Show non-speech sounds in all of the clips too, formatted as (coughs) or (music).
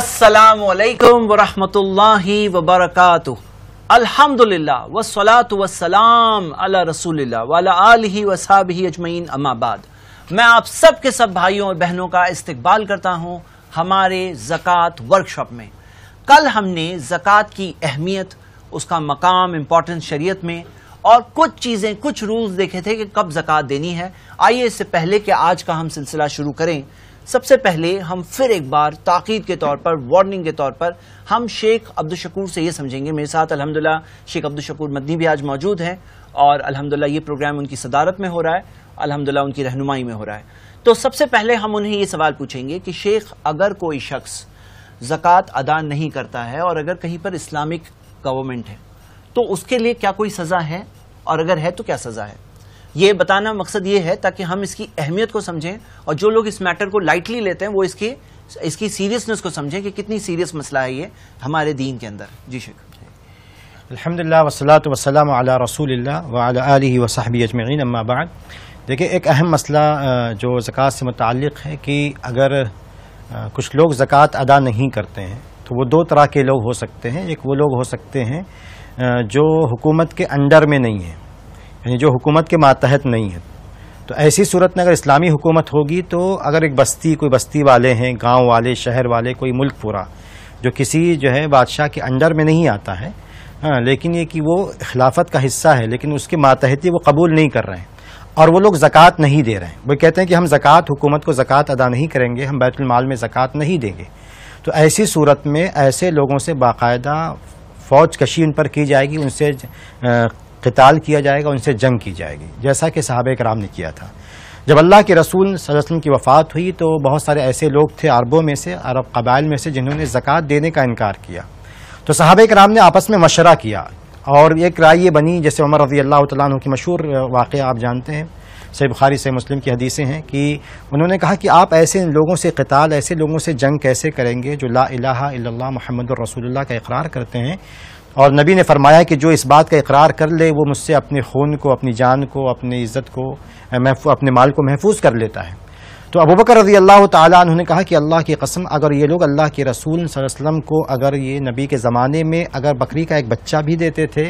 असलकम वरहमतुल्लाहि वबरकatuh अल्हम्दुलिल्लाह वस्सलातु वस्सलाम अला रसूलिल्लाह वाला आलिही वसाबिही अजमैन अमाबाद मैं आप सब के सब भाइयों और बहनों का इस्तकबाल करता हूँ हमारे ज़क़़त वर्कशॉप में कल हमने ज़क़़त की अहमियत उसका मकाम इम्पोर्टेंस शरीयत में और कुछ चीज़ें कुछ रूल्स देखे थे कि कब ज़क़़त देनी है आइए इससे पहले कि आज का हम सिलसिला शुरू करें सबसे पहले हम फिर एक बार ताकीद के तौर पर वार्निंग के तौर पर हम शेख अब्दुलशकूर से ये समझेंगे मेरे साथ अलहमदिल्ला शेख अब्दुलशकूर मदनी भी आज मौजूद हैं और अलहमदिल्ला ये प्रोग्राम उनकी सदारत में हो रहा है अलहमदिल्ला उनकी रहनुमाई में हो रहा है तो सबसे पहले हम उन्हें ये सवाल पूछेंगे कि शेख अगर कोई शख्स ज़क़़त अदा नहीं करता है और अगर कहीं पर इस्लामिक गवर्नमेंट है तो उसके लिए क्या कोई सज़ा है और अगर है तो क्या सज़ा है ये बताना मकसद ये है ताकि हम इसकी अहमियत को समझें और जो लोग इस मैटर को लाइटली लेते हैं वो इसकी इसकी सीरियसनेस को समझें कि कितनी सीरियस मसला है ये हमारे दीन के अंदर जी शेख अलहमदिल्ला वसलात वसलम आला रसूल वाली वसाहबी अजमैन अम्माबाद देखिए एक अहम मसला जो ज़क़़त से मुतल है कि अगर कुछ लोग ज़क़़त अदा नहीं करते हैं तो वो दो तरह के लोग हो सकते हैं एक वो लोग हो सकते हैं जो हुकूमत के अंडर में नहीं है यानी जो हुकूमत के मातहत नहीं है तो ऐसी सूरत में अगर इस्लामी हुकूमत होगी तो अगर एक बस्ती कोई बस्ती वाले हैं गांव वाले शहर वाले कोई मुल्क पूरा जो किसी जो है बादशाह के अंडर में नहीं आता है हाँ लेकिन ये कि वो खिलाफत का हिस्सा है लेकिन उसके मातहती वो कबूल नहीं कर रहे हैं और वो लोग ज़क़़त नहीं दे रहे हैं वो कहते हैं कि हम ज़क़़त हुकूमत को ज़क़़त अदा नहीं करेंगे हम बैतुलमाल में ज़क़़त नहीं देंगे तो ऐसी सूरत में ऐसे लोगों से बाकायदा फ़ौज कशी उन पर की जाएगी उनसे कताल किया जाएगा उनसे जंग की जाएगी जैसा कि साहब कराम ने किया था जब अल्लाह के रसूल वसल्लम की वफ़ात हुई तो बहुत सारे ऐसे लोग थे अरबों में से अरब कबाइल में से जिन्होंने ज़क़़त देने का इनकार किया तो साहब कराम ने आपस में मशरा किया और एक राय ये बनी जैसे उमर रजी अल्लाह तु की मशहूर वाक़ आप जानते हैं सही बुखारी से मुस्लिम की हदीसें हैं कि उन्होंने कहा कि आप ऐसे लोगों से कताल ऐसे लोगों से जंग कैसे करेंगे जो ला इलाहा इल्लल्लाह का इकरार करते हैं और नबी ने फरमाया कि जो इस बात का इकरार कर ले वो मुझसे अपने खून को अपनी जान को अपनी इज़्ज़त को अपने माल को महफूज कर लेता है तो अबू बकर रजी अल्लाह तु ने कहा कि अल्लाह की कसम अगर ये लोग अल्लाह के रसूल वसम को अगर ये नबी के ज़माने में अगर बकरी का एक बच्चा भी देते थे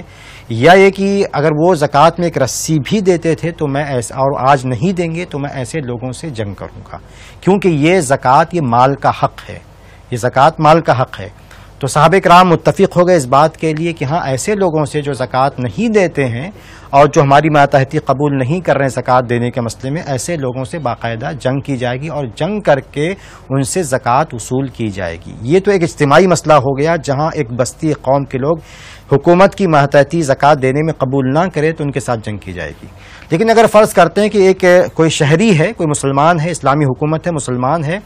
या ये कि अगर वो ज़क़़त में एक रस्सी भी देते थे तो मैं ऐसा और आज नहीं देंगे तो मैं ऐसे लोगों से जंग करूँगा क्योंकि ये ज़क़़त ये माल का हक़ है ये ज़क़़त माल का हक़ है तो साहब कराम मुतफ़ हो गए इस बात के लिए कि हाँ ऐसे लोगों से जो ज़क़़त नहीं देते हैं और जो हमारी मातहती कबूल नहीं कर रहे हैं ज़क़़त देने के मसले में ऐसे लोगों से बाकायदा जंग की जाएगी और जंग करके उनसे ज़क़़त वसूल की जाएगी ये तो एक इज्तमाही मसला हो गया जहाँ एक बस्ती कौम के लोग हुकूमत की मातहती ज़क़़त देने में कबूल ना करे तो उनके साथ जंग की जाएगी लेकिन अगर फ़र्ज़ करते हैं कि एक कोई शहरी है कोई मुसलमान है इस्लामी हुकूमत है मुसलमान है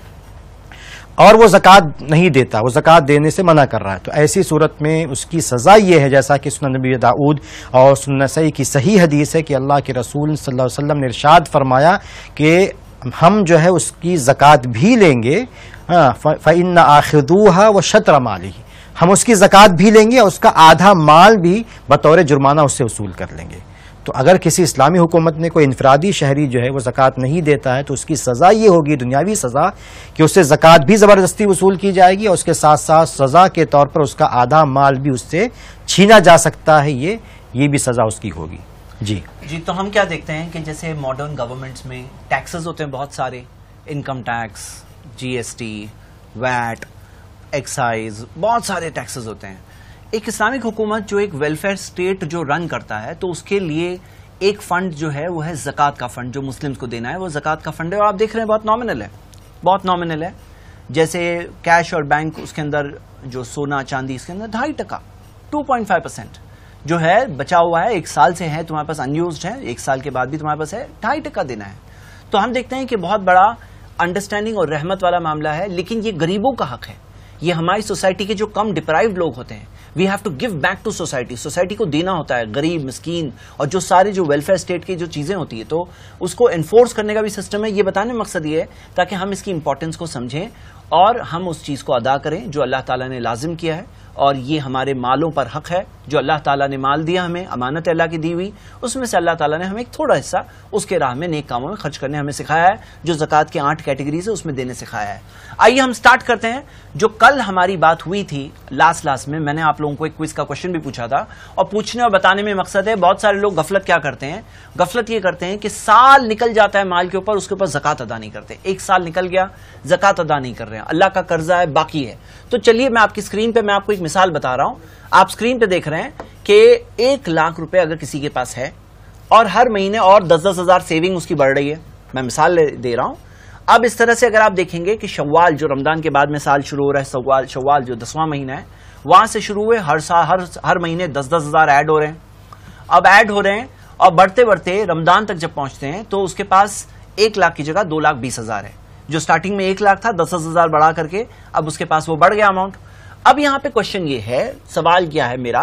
और वो जक़ात नहीं देता वो जक़ात देने से मना कर रहा है तो ऐसी सूरत में उसकी सज़ा ये है जैसा कि सुन नबी दाऊद और सुनसई की सही हदीस है कि अल्लाह के रसूल सल्लल्लाहु अलैहि वसल्लम ने इरशाद फरमाया कि हम जो है उसकी जक़ात भी लेंगे हाँ फ़ैन आखिदूहा व शतर माली हम उसकी जक़ात भी लेंगे और उसका आधा माल भी बतौर जुर्माना उससे वसूल कर लेंगे तो अगर किसी इस्लामी हुकूमत ने कोई इनफरादी शहरी जो है वो ज़क़़त नहीं देता है तो उसकी सज़ा ये होगी दुनियावी सज़ा कि उससे ज़क़़त भी ज़बरदस्ती वसूल की जाएगी और उसके साथ साथ सज़ा के तौर पर उसका आधा माल भी उससे छीना जा सकता है ये ये भी सज़ा उसकी होगी जी जी तो हम क्या देखते हैं कि जैसे मॉडर्न गवर्नमेंट्स में टैक्सेस होते हैं बहुत सारे income tax GST VAT excise बहुत सारे टैक्सेस होते हैं एक इस्लामिक हुकूमत जो एक वेलफेयर स्टेट जो रन करता है तो उसके लिए एक फंड जो है वो है जक़ात का फंड जो मुस्लिम्स को देना है वो जक़ात का फंड है और आप देख रहे हैं बहुत नॉमिनल है बहुत नॉमिनल है जैसे कैश और बैंक उसके अंदर जो सोना चांदी इसके अंदर ढाई टका टू पॉइंट फाइव परसेंट जो है बचा हुआ है एक साल से है तुम्हारे पास अनयूज है एक साल के बाद भी तुम्हारे पास है ढाई टका देना है तो हम देखते हैं कि बहुत बड़ा अंडरस्टैंडिंग और रहमत वाला मामला है लेकिन ये गरीबों का हक है ये हमारी सोसाइटी के जो कम डिप्राइव लोग होते हैं we have to give back to society society को देना होता है गरीब मस्किन और जो सारे जो वेलफेयर स्टेट की जो चीज़ें होती है तो उसको एनफोर्स करने का भी सिस्टम है ये बताने मकसद ये है ताकि हम इसकी इंपॉर्टेंस को समझें और हम उस चीज़ को अदा करें जो अल्लाह ताला ने लाजिम किया है और ये हमारे मालों पर हक है जो अल्लाह ताला ने माल दिया हमें अमानत अल्लाह की दी हुई उसमें से अल्लाह ताला ने हमें एक थोड़ा हिस्सा उसके राह में नेक कामों में खर्च करने हमें सिखाया है जो जक़ात के आठ कैटेगरीज है उसमें देने सिखाया है आइए हम स्टार्ट करते हैं जो कल हमारी बात हुई थी लास्ट लास्ट में मैंने आप लोगों को एक क्विज का क्वेश्चन भी पूछा था और पूछने और बताने में मकसद है बहुत सारे लोग गफलत क्या करते हैं गफलत ये करते हैं कि साल निकल जाता है माल के ऊपर उसके ऊपर जक़ात अदा नहीं करते एक साल निकल गया जक़ात अदा नहीं कर रहे हैं अल्लाह का कर्जा है बाकी है तो चलिए मैं आपकी स्क्रीन पर मैं आपको एक मिसाल बता रहा हूं आप स्क्रीन पे देख रहे हैं कि एक लाख रुपए अगर किसी के पास है और हर महीने और दस दस हजार सेविंग उसकी बढ़ रही है मैं मिसाल दे रहा हूं अब इस तरह से अगर आप देखेंगे कि शव्वाल जो रमजान के बाद में साल शुरू हो रहा है सवाल शव्वाल जो दसवां महीना है वहां से शुरू हुए हर साल हर हर महीने दस दस हजार ऐड हो रहे हैं अब ऐड हो रहे हैं और बढ़ते बढ़ते रमजान तक जब पहुंचते हैं तो उसके पास एक लाख की जगह दो लाख बीस हजार है जो स्टार्टिंग में एक लाख था दस हजार बढ़ा करके अब उसके पास वो बढ़ गया अमाउंट अब यहाँ पे क्वेश्चन ये है सवाल क्या है मेरा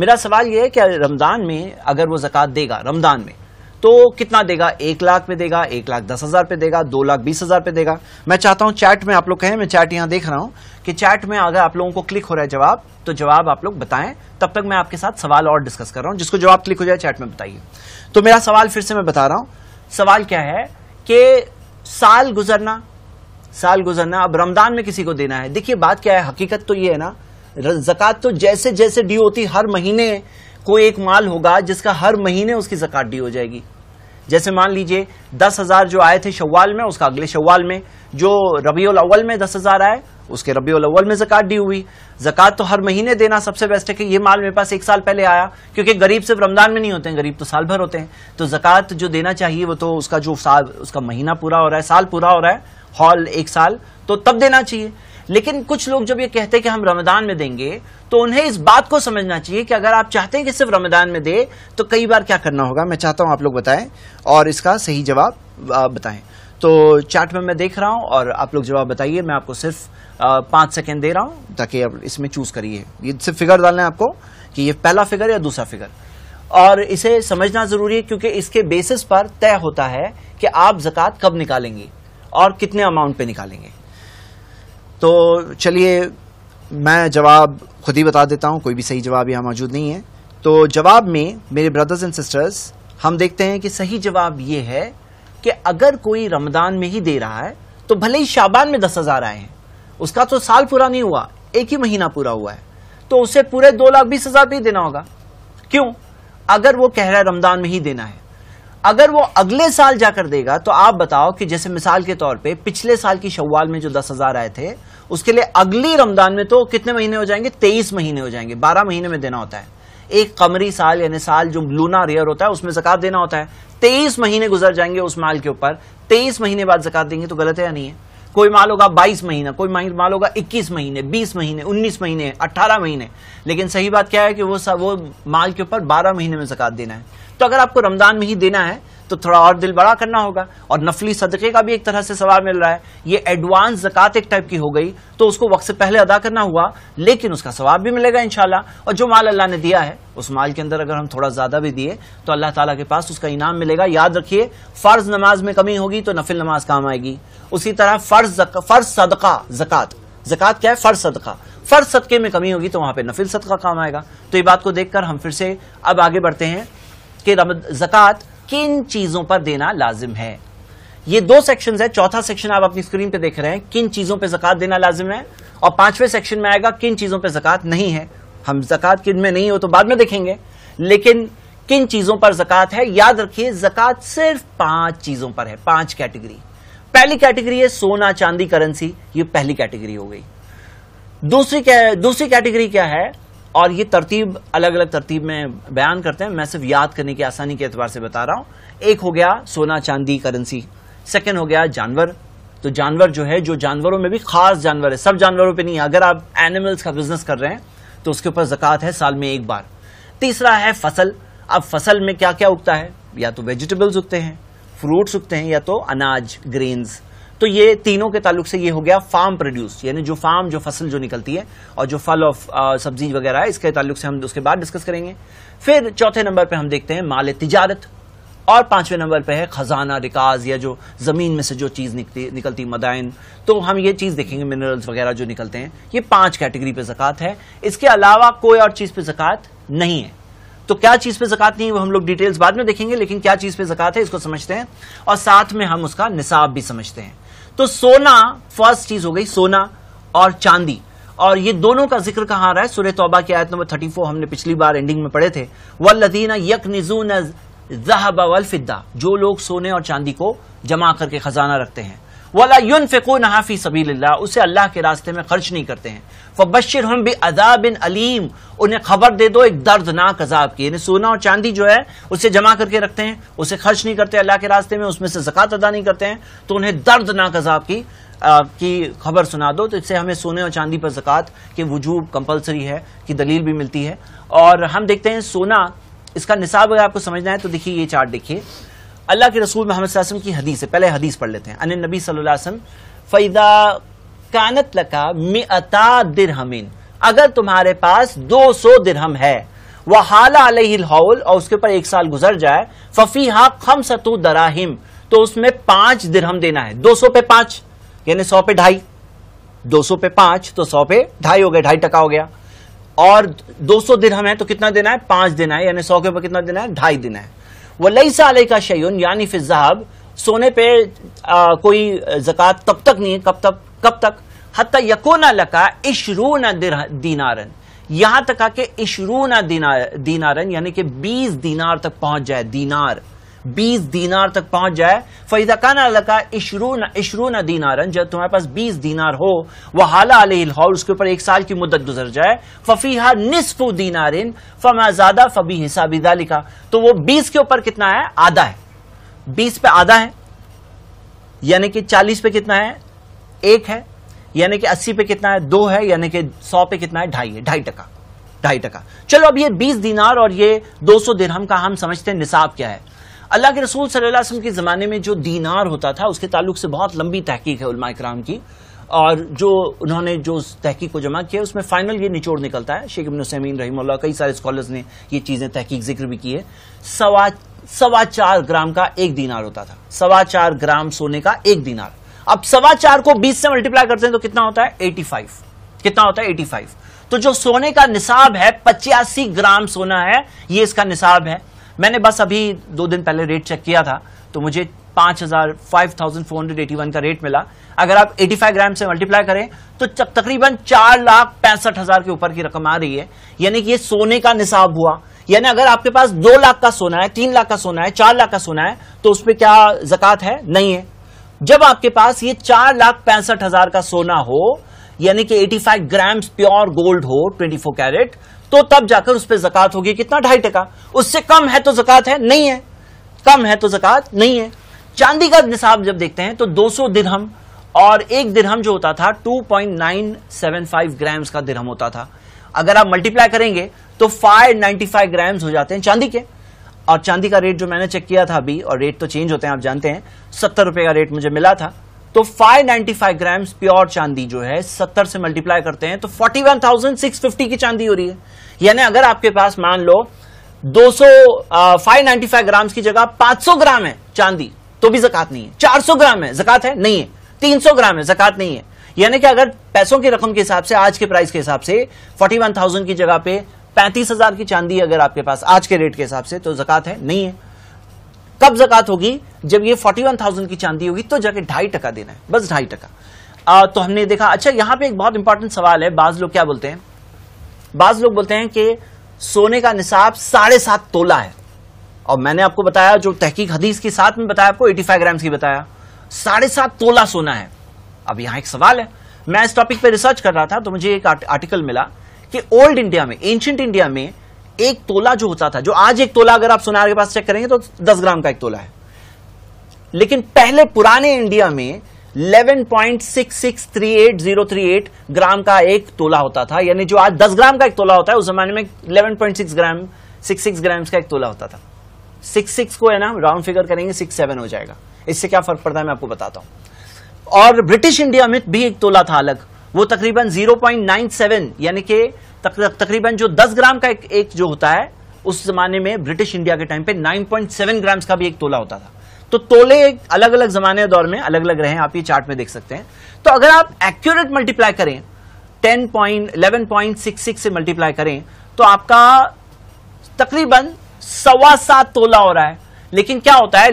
मेरा सवाल ये है कि रमज़ान में अगर वो जकात देगा रमज़ान में तो कितना देगा एक लाख पे देगा एक लाख दस हज़ार पे देगा दो लाख बीस हज़ार पे देगा मैं चाहता हूँ चैट में आप लोग कहें मैं चैट यहाँ देख रहा हूँ कि चैट में अगर आप लोगों को क्लिक हो रहा है जवाब तो जवाब आप लोग बताएं तब तक मैं आपके साथ सवाल और डिस्कस कर रहा हूँ जिसको जवाब क्लिक हो जाए चैट में बताइए तो मेरा सवाल फिर से मैं बता रहा हूँ सवाल क्या है कि साल गुजरना साल गुजरना अब रमदान में किसी को देना है देखिए बात क्या है हकीकत तो ये है ना जकत तो जैसे जैसे ड्यू होती हर महीने को एक माल होगा जिसका हर महीने उसकी जक़ात ड्यू हो जाएगी जैसे मान लीजिए दस हजार जो आए थे शव्वाल में उसका अगले शव्वाल में जो रबील अव्वल में दस हजार आए उसके रबी अव्वल में जकत डी हुई जकत तो हर महीने देना सबसे बेस्ट है कि ये माल मेरे पास एक साल पहले आया क्योंकि गरीब सिर्फ रमजान में नहीं होते हैं गरीब तो साल भर होते हैं तो जकत जो देना चाहिए वो तो उसका जो साल उसका महीना पूरा हो रहा है साल पूरा हो रहा है हॉल एक साल तो तब देना चाहिए लेकिन कुछ लोग जब ये कहते हैं कि हम रमदान में देंगे तो उन्हें इस बात को समझना चाहिए कि अगर आप चाहते हैं कि सिर्फ रमदान में दे तो कई बार क्या करना होगा मैं चाहता हूं आप लोग बताएं और इसका सही जवाब बताएं तो चैट में मैं देख रहा हूं और आप लोग जवाब बताइए मैं आपको सिर्फ पांच सेकेंड दे रहा हूं ताकि आप इसमें चूज करिए ये सिर्फ फिगर डालना है आपको कि ये पहला फिगर या दूसरा फिगर और इसे समझना जरूरी है क्योंकि इसके बेसिस पर तय होता है कि आप जक़ात कब निकालेंगे और कितने अमाउंट पे निकालेंगे तो चलिए मैं जवाब खुद ही बता देता हूँ कोई भी सही जवाब यहाँ मौजूद नहीं है तो जवाब में मेरे ब्रदर्स एंड सिस्टर्स हम देखते हैं कि सही जवाब ये है कि अगर कोई रमदान में ही दे रहा है तो भले ही शाबान में दस हजार आए हैं उसका तो साल पूरा नहीं हुआ एक ही महीना पूरा हुआ है तो उसे पूरे दो लाख बीस हजार भी देना होगा क्यों अगर वो कह रहा है रमदान में ही देना है अगर वो अगले साल जाकर देगा तो आप बताओ कि जैसे मिसाल के तौर पे पिछले साल की शव्वाल में जो दस हजार आए थे उसके लिए अगली रमजान में तो कितने महीने हो जाएंगे तेईस महीने हो जाएंगे बारह महीने में देना होता है एक कमरी साल यानी साल जो लूना रेयर होता है उसमें जकत देना होता है तेईस महीने गुजर जाएंगे उस माल के ऊपर तेईस महीने बाद जकत देंगे तो गलत है या नहीं है कोई माल होगा बाईस महीना कोई माल होगा इक्कीस महीने बीस महीने उन्नीस महीने अट्ठारह महीने लेकिन सही बात क्या है कि वो वो माल के ऊपर बारह महीने में जकत देना है तो अगर आपको रमजान में ही देना है तो थोड़ा और दिल बड़ा करना होगा और नफली सदक़े का भी एक तरह से सवाल मिल रहा है ये एडवांस जक़ात एक टाइप की हो गई तो उसको वक्त से पहले अदा करना हुआ लेकिन उसका सवाब भी मिलेगा इनशाला और जो माल अल्लाह ने दिया है उस माल के अंदर अगर हम थोड़ा ज़्यादा भी दिए तो अल्लाह ताला के पास उसका इनाम मिलेगा याद रखिए फ़र्ज़ नमाज में कमी होगी तो नफिल नमाज काम आएगी उसी तरह फ़र्ज़ फ़र्ज़ सदका ज़क़़त ज़क़़त क्या है फ़र्ज़ सदका फ़र्ज़ सदक़े में कमी होगी तो वहां पर नफिल सदका काम आएगा तो ये बात को देखकर हम फिर से अब आगे बढ़ते हैं कि जक़ात किन चीजों पर देना लाजिम है ये दो सेक्शन है चौथा सेक्शन आप अपनी स्क्रीन पे देख रहे हैं किन चीजों पर जक़ात देना लाजिम है और पांचवें सेक्शन में आएगा किन चीजों पर जक़ात नहीं है हम जक़ात किन में नहीं हो तो बाद में देखेंगे लेकिन किन चीजों पर जक़ात है याद रखिए जक़ात सिर्फ पांच चीजों पर है पांच कैटेगरी पहली कैटेगरी है सोना चांदी करेंसी ये पहली कैटेगरी हो गई दूसरी क्या दूसरी कैटेगरी क्या है और ये तरतीब अलग अलग तरतीब में बयान करते हैं मैं सिर्फ याद करने की आसानी के एतबार से बता रहा हूँ एक हो गया सोना चांदी करेंसी सेकेंड हो गया जानवर तो जानवर जो है जो जानवरों में भी खास जानवर है सब जानवरों पे नहीं है अगर आप एनिमल्स का बिजनेस कर रहे हैं तो उसके ऊपर जक़ात है साल में एक बार तीसरा है फसल अब फसल में क्या क्या उगता है या तो वेजिटेबल्स उगते हैं फ्रूट्स उगते हैं या तो अनाज ग्रेन्स तो ये तीनों के ताल्लुक से ये हो गया फार्म प्रोड्यूस यानी जो फार्म जो फसल जो निकलती है और जो फल और सब्जी वगैरह है इसके ताल्लुक से हम उसके बाद डिस्कस करेंगे फिर चौथे नंबर पर हम देखते हैं माल तिजारत और पांचवें नंबर पे है खजाना रिकाज या जो ज़मीन में से जो चीज़ निकलती निकलती मदाइन तो हम ये चीज़ देखेंगे मिनरल्स वगैरह जो निकलते हैं ये पांच कैटेगरी पे जक़ात है इसके अलावा कोई और चीज़ पे जक़ात नहीं है तो क्या चीज़ पे जक़ात नहीं है वो हम लोग डिटेल्स बाद में देखेंगे लेकिन क्या चीज़ पे जक़ात है इसको समझते हैं और साथ में हम उसका निसाब भी समझते हैं तो सोना फर्स्ट चीज हो गई सोना और चांदी और ये दोनों का जिक्र कहां आ रहा है सूर्य तौबा की आयत नंबर थर्टी फोर हमने पिछली बार एंडिंग में पढ़े थे वल्लदीना यक निजून जहबा वल फिद्दा जो लोग सोने और चांदी को जमा करके खजाना रखते हैं वला यून सबी उसे अल्लाह के रास्ते में खर्च नहीं करते हैं फ़बशर हम भी अजाब इन अलीम उन्हें खबर दे दो एक दर्दनाक अजाब की यानी सोना और चांदी जो है उसे जमा करके रखते हैं उसे खर्च नहीं करते अल्लाह के रास्ते में उसमें से जक़ात अदा नहीं करते हैं तो उन्हें दर्दनाक अजाब की की खबर सुना दो तो इससे हमें सोने और चांदी पर जक़ात के वजूब कंपलसरी है की दलील भी मिलती है और हम देखते हैं सोना इसका निसाब अगर आपको समझना है तो देखिए ये चार्ट देखिए अल्लाह के रसूल मोहम्मद की हदीस है पहले हदीस पढ़ लेते हैं अन नबी सल्लासम फैदा कानत लका मिअता दिरहमिन अगर तुम्हारे पास 200 दिरहम है वह हाला हौल और उसके ऊपर एक साल गुजर जाए फफी हा खम सतु दराहिम तो उसमें पांच दिरहम देना है 200 पे पांच यानी 100 पे ढाई 200 पे पांच तो 100 पे ढाई हो गया ढाई टका हो गया और 200 दिरहम है तो कितना देना है पांच देना है यानी 100 के ऊपर कितना देना है ढाई देना है लई अलह का शयन यानी जहाब सोने पे कोई जक़ात तब तक नहीं कब तक कब तक यको यकोना लका न दीनारन यहां तक आके इशरू न दीनारन यानी कि बीस दीनार तक पहुंच जाए दीनार बीस दीनार तक पहुंच जाए फैजा काना लका इशरू न दीनारन जब तुम्हारे पास बीस दीनार हो वह हाला और उसके ऊपर एक साल की मुद्दत गुजर जाए फफीहा निसफ दीनारिन फमाजादा फबी हिसाबिदा लिखा तो वो बीस के ऊपर कितना है आधा है बीस पे आधा है यानी कि चालीस पे कितना है एक है यानी कि अस्सी पे कितना है दो है यानी कि सौ पे कितना है ढाई है ढाई टका ढाई टका चलो अब ये बीस दिनार और ये दो सौ दिरहम का हम समझते हैं निसाब क्या है अल्लाह के रसूल सल्लल्लाहु अलैहि वसल्लम के ज़माने में जो दीनार होता था उसके ताल्लुक से बहुत लंबी तहकीक है उलमा इकराम की और जो उन्होंने जो तहकीक को जमा किया उसमें फाइनल ये निचोड़ निकलता है शेख इबन समीन रही कई सारे स्कॉलर्स ने ये चीज़ें तहकीक जिक्र भी की है सवा सवा चार ग्राम का एक दीनार होता था सवा चार ग्राम सोने का एक दीनार अब सवा चार को बीस से मल्टीप्लाई करते हैं तो कितना होता है एटी फाइव कितना होता है एटी फाइव तो जो सोने का निसाब है पचासी ग्राम सोना है ये इसका निसाब है मैंने बस अभी दो दिन पहले रेट चेक किया था तो मुझे पांच हजार five thousand four hundred eighty one का रेट मिला अगर आप एटी फाइव ग्राम से मल्टीप्लाई करें तो तकरीबन चार लाख पैंसठ हजार के ऊपर की रकम आ रही है यानी कि ये सोने का निसाब हुआ यानी अगर आपके पास दो लाख का सोना है तीन लाख का सोना है चार लाख का सोना है तो उसमें क्या जक़ात है नहीं है जब आपके पास ये चार लाख पैंसठ हजार का सोना हो यानी कि 85 ग्राम्स प्योर गोल्ड हो 24 कैरेट तो तब जाकर उस पर जकत होगी कितना ढाई टका उससे कम है तो जकत है नहीं है कम है तो जकत नहीं है चांदी का निसाब जब देखते हैं तो 200 दिरहम और एक दिरहम जो होता था 2.975 ग्राम्स का दिरहम होता था अगर आप मल्टीप्लाई करेंगे तो 595 ग्राम्स हो जाते हैं चांदी के और चांदी का रेट जो मैंने चेक किया था अभी और रेट तो चेंज होते हैं आप जानते हैं सत्तर रुपए का रेट मुझे मिला था तो 595 ग्राम्स प्योर चांदी जो है 70 से मल्टीप्लाई करते हैं तो 41,650 की चांदी हो रही है यानी अगर आपके पास मान लो 200 595 ग्राम्स की जगह 500 ग्राम है चांदी तो भी जकत नहीं है 400 ग्राम है जकत है नहीं है 300 ग्राम है जकत नहीं है यानी कि अगर पैसों की रकम के हिसाब से आज के प्राइस के हिसाब से फोर्टी की जगह पे पैंतीस की चांदी अगर आपके पास आज के रेट के हिसाब से तो जकत है नहीं है कब जक़ात होगी जब ये फोर्टी वन थाउजेंड की चांदी होगी तो जाके ढाई टका देना है बस ढाई टका तो हमने देखा अच्छा यहां पे एक बहुत इंपॉर्टेंट सवाल है बाज लोग क्या बोलते हैं बाज लोग बोलते हैं कि सोने का निसाब साढ़े सात तोला है और मैंने आपको बताया जो तहकीक हदीस के साथ में बताया आपको एटी फाइव ग्राम्स की बताया साढ़े सात तोला सोना है अब यहां एक सवाल है मैं इस टॉपिक पर रिसर्च कर रहा था तो मुझे एक आर्टिकल मिला कि ओल्ड इंडिया में एंशियंट इंडिया में एक तोला जो होता था जो आज एक तोला अगर आप सुनार के पास चेक करेंगे तो दस ग्राम का एक तोला है लेकिन पहले पुराने इंडिया में 11.6638038 ग्राम का एक तोला होता था यानी जो आज 10 ग्राम का एक तोला होता है उस जमाने में 11.6 ग्राम 66 ग्राम का एक तोला होता था 66 को है ना राउंड फिगर करेंगे 67 हो जाएगा इससे क्या फर्क पड़ता है मैं आपको बताता हूं और ब्रिटिश इंडिया में भी एक तोला था अलग वो तकरीबन 0.97 यानी कि तक, तकरीबन जो 10 ग्राम का एक, एक जो होता है उस जमाने में ब्रिटिश इंडिया के टाइम पे 9.7 ग्राम्स का भी एक तोला होता था तो तोले अलग अलग जमाने दौर में अलग अलग रहे आप ये चार्ट में देख सकते हैं तो अगर आप एक्यूरेट मल्टीप्लाई करें ten point eleven point six six से मल्टीप्लाई करें तो आपका तकरीबन सवा सात तोला हो रहा है लेकिन क्या होता है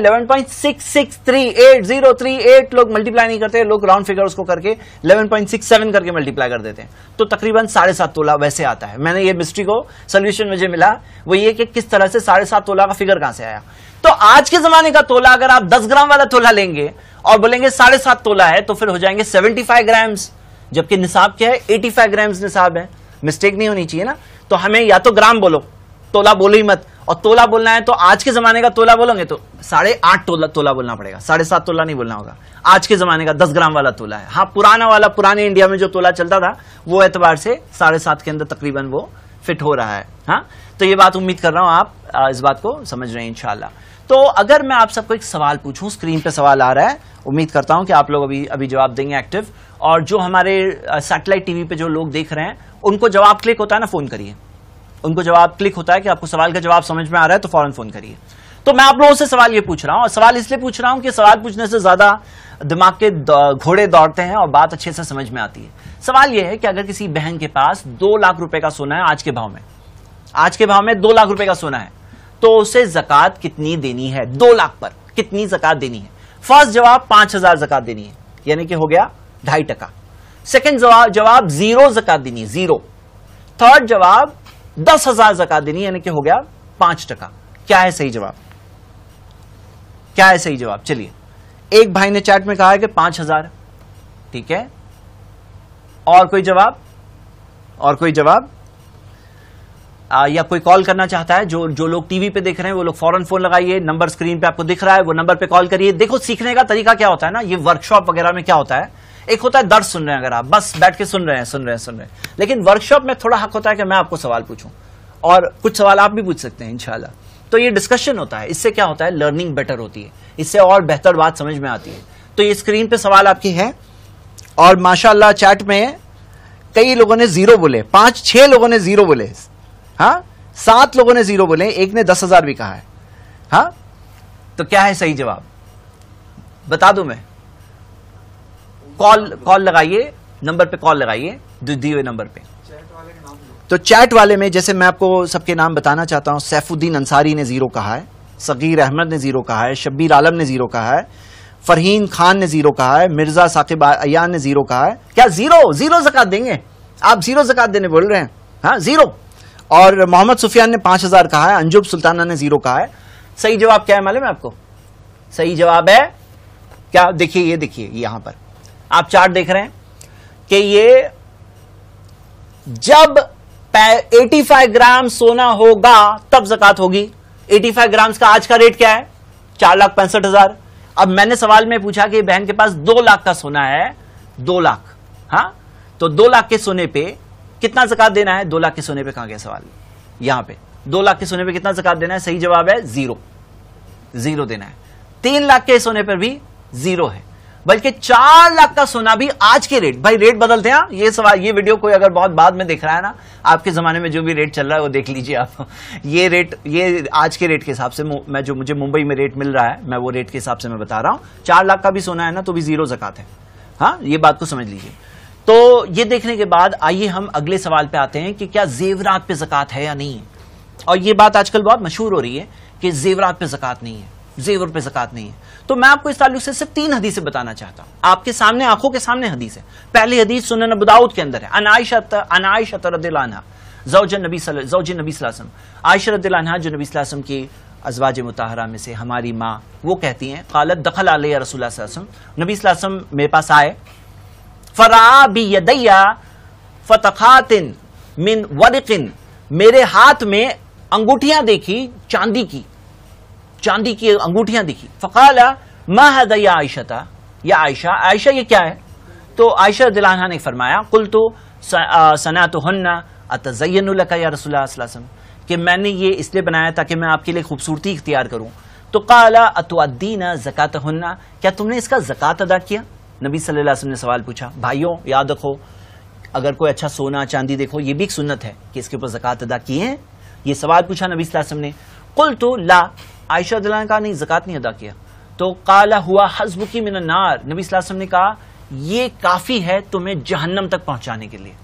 एट लोग मल्टीप्लाई नहीं करते लोग राउंड फिगर उसको करके 11.67 करके मल्टीप्लाई कर देते हैं तो तकरीबन साढ़े सात तोला वैसे आता है मैंने ये मिस्ट्री को सोल्यूशन मुझे मिला वो ये कि किस तरह से साढ़े सात तोला का फिगर कहां से आया तो आज के जमाने का तोला अगर आप दस ग्राम वाला तोला लेंगे और बोलेंगे साढ़े सात तोला है तो फिर हो जाएंगे सेवेंटी फाइव ग्राम्स जबकि निसाब क्या है एटी फाइव ग्राम्स निसाब है मिस्टेक नहीं होनी चाहिए ना तो हमें या तो ग्राम बोलो तोला बोलो ही मत और तोला बोलना है तो आज के जमाने का तोला बोलोगे तो साढ़े आठ तोला तोला बोलना पड़ेगा साढ़े सात तोला नहीं बोलना होगा आज के जमाने का दस ग्राम वाला तोला है हाँ पुराना वाला पुराने इंडिया में जो तोला चलता था वो एतबार से साढ़े सात के अंदर तकरीबन वो फिट हो रहा है हाँ तो ये बात उम्मीद कर रहा हूँ आप इस बात को समझ रहे हैं इनशाला तो अगर मैं आप सबको एक सवाल पूछूं स्क्रीन पे सवाल आ रहा है उम्मीद करता हूं कि आप लोग अभी अभी जवाब देंगे एक्टिव और जो हमारे सैटेलाइट टीवी पे जो लोग देख रहे हैं उनको जवाब क्लिक होता है ना फोन करिए उनको जवाब क्लिक होता है कि आपको सवाल का जवाब समझ में आ रहा है तो फौरन फोन करिए तो मैं आप लोगों से सवाल ये पूछ रहा हूँ और सवाल इसलिए पूछ रहा हूँ कि सवाल पूछने से ज्यादा दिमाग के घोड़े दौड़ते हैं और बात अच्छे से समझ में आती है सवाल यह है कि अगर किसी बहन के पास दो लाख रुपए का सोना है आज के भाव में आज के भाव में दो लाख रुपए का सोना है तो उसे जक़ात कितनी देनी है दो लाख पर कितनी जकत देनी है फर्स्ट जवाब पांच हजार जक़ात देनी है यानी कि हो गया ढाई टका सेकेंड जवाब जवाब जीरो जक़ात देनी है जीरो थर्ड जवाब दस हजार जका देनी यानी कि हो गया पांच टका क्या है सही जवाब क्या है सही जवाब चलिए एक भाई ने चैट में कहा है कि पांच हजार ठीक है और कोई जवाब और कोई जवाब आ, या कोई कॉल करना चाहता है जो जो लोग टीवी पे देख रहे हैं वो लोग फॉरन फोन लगाइए नंबर स्क्रीन पे आपको दिख रहा है वो नंबर पे कॉल करिए देखो सीखने का तरीका क्या होता है ना ये वर्कशॉप वगैरह में क्या होता है एक होता है दर्द सुन रहे हैं अगर आप बस बैठ के सुन रहे हैं सुन रहे हैं सुन रहे हैं लेकिन वर्कशॉप में थोड़ा हक होता है कि मैं आपको सवाल पूछूं और कुछ सवाल आप भी पूछ सकते हैं इनशाला तो ये डिस्कशन होता है इससे क्या होता है लर्निंग बेटर होती है इससे और बेहतर बात समझ में आती है तो ये स्क्रीन पे सवाल आपकी है और माशाल्लाह चैट में कई लोगों ने जीरो बोले पांच छह लोगों ने जीरो बोले हाँ सात लोगों ने जीरो बोले एक ने दस हजार भी कहा है हाँ तो क्या है सही जवाब बता दू मैं कॉल कॉल लगाइए नंबर पे कॉल लगाइए दिए हुए नंबर पे तो चैट वाले में जैसे मैं आपको सबके नाम बताना चाहता हूँ सैफुद्दीन अंसारी ने जीरो कहा है सगीर अहमद ने जीरो कहा है शब्बीर आलम ने जीरो कहा है फरहीन खान ने जीरो कहा है मिर्जा साकिब अयान ने जीरो कहा है क्या जीरो जीरो जक़ात देंगे आप जीरो जक़ात देने बोल रहे हैं हाँ जीरो और मोहम्मद सुफियान ने पांच हजार कहा है अंजुब सुल्ताना ने जीरो कहा है सही जवाब क्या है मालूम है आपको सही जवाब है क्या देखिए ये देखिए यहां पर आप चार्ट देख रहे हैं कि ये जब 85 ग्राम सोना होगा तब जक़ात होगी 85 ग्राम का आज का रेट क्या है चार लाख पैंसठ हजार अब मैंने सवाल में पूछा कि बहन के पास दो लाख का सोना है दो लाख हाँ तो दो लाख के सोने पे कितना जक़ात देना है दो लाख के सोने पे कहा गया सवाल यहां पे दो लाख के सोने पे कितना जक़ात देना है सही जवाब है जीरो जीरो देना है तीन लाख के सोने पर भी जीरो है बल्कि चार लाख का सोना भी आज के रेट भाई रेट बदलते हैं हाँ। ये सवाल ये वीडियो कोई अगर बहुत बाद में देख रहा है ना आपके जमाने में जो भी रेट चल रहा है वो देख लीजिए आप (laughs) ये रेट ये आज के रेट के हिसाब से मैं जो मुझे मुंबई में रेट मिल रहा है मैं वो रेट के हिसाब से मैं बता रहा हूँ चार लाख का भी सोना है ना तो भी जीरो जकत है हाँ ये बात को समझ लीजिए तो ये देखने के बाद आइए हम अगले सवाल पे आते हैं कि क्या जेवरात पे जकत है या नहीं और ये बात आजकल बहुत मशहूर हो रही है कि जेवरात पे जकत नहीं है जेवर पे जक़ात नहीं है तो मैं आपको इस तालुक से सिर्फ तीन हदीसें बताना चाहता हूँ आपके सामने आंखों के सामने हदीस है पहली हदीस सुन अबदाउद के अंदर है अनायशत अनायशत रद्दाना जौज नबी जौज नबी वसम आयशा रद्दाना जो नबी वसम की अजवाज मतहरा में से हमारी माँ वो कहती हैं कालत दखल आल रसूल नबी वसम मेरे पास आए फरा बी यदैया फतखातिन मिन वरिकिन मेरे हाथ में अंगूठियां देखी चांदी की चांदी की अंगूठियां दिखी फ़काला मा हदा या आयशा था या आयशा आयशा ये क्या है तो आयशा दिलाना ने फरमाया कुल तो सना तो हन्ना अतजैनका या रसुल्लाम कि मैंने ये इसलिए बनाया ताकि मैं आपके लिए खूबसूरती इख्तियार करूँ तो काला अतुअदीना जक़ात हन्ना क्या तुमने इसका जक़ात अदा किया नबी सल्लल्लाहु अलैहि वसल्लम ने सवाल पूछा भाइयों याद रखो अगर कोई अच्छा सोना चांदी देखो ये भी एक सुन्नत है कि इसके ऊपर जक़ात अदा किए हैं ये सवाल पूछा नबी वसल्लम ने कुल तो ला आयशा दलान कहा नहीं जक़ात नहीं अदा किया तो काला हुआ हजब की नार नबी वसल्लम ने कहा यह काफ़ी है तुम्हें जहन्नम तक पहुंचाने के लिए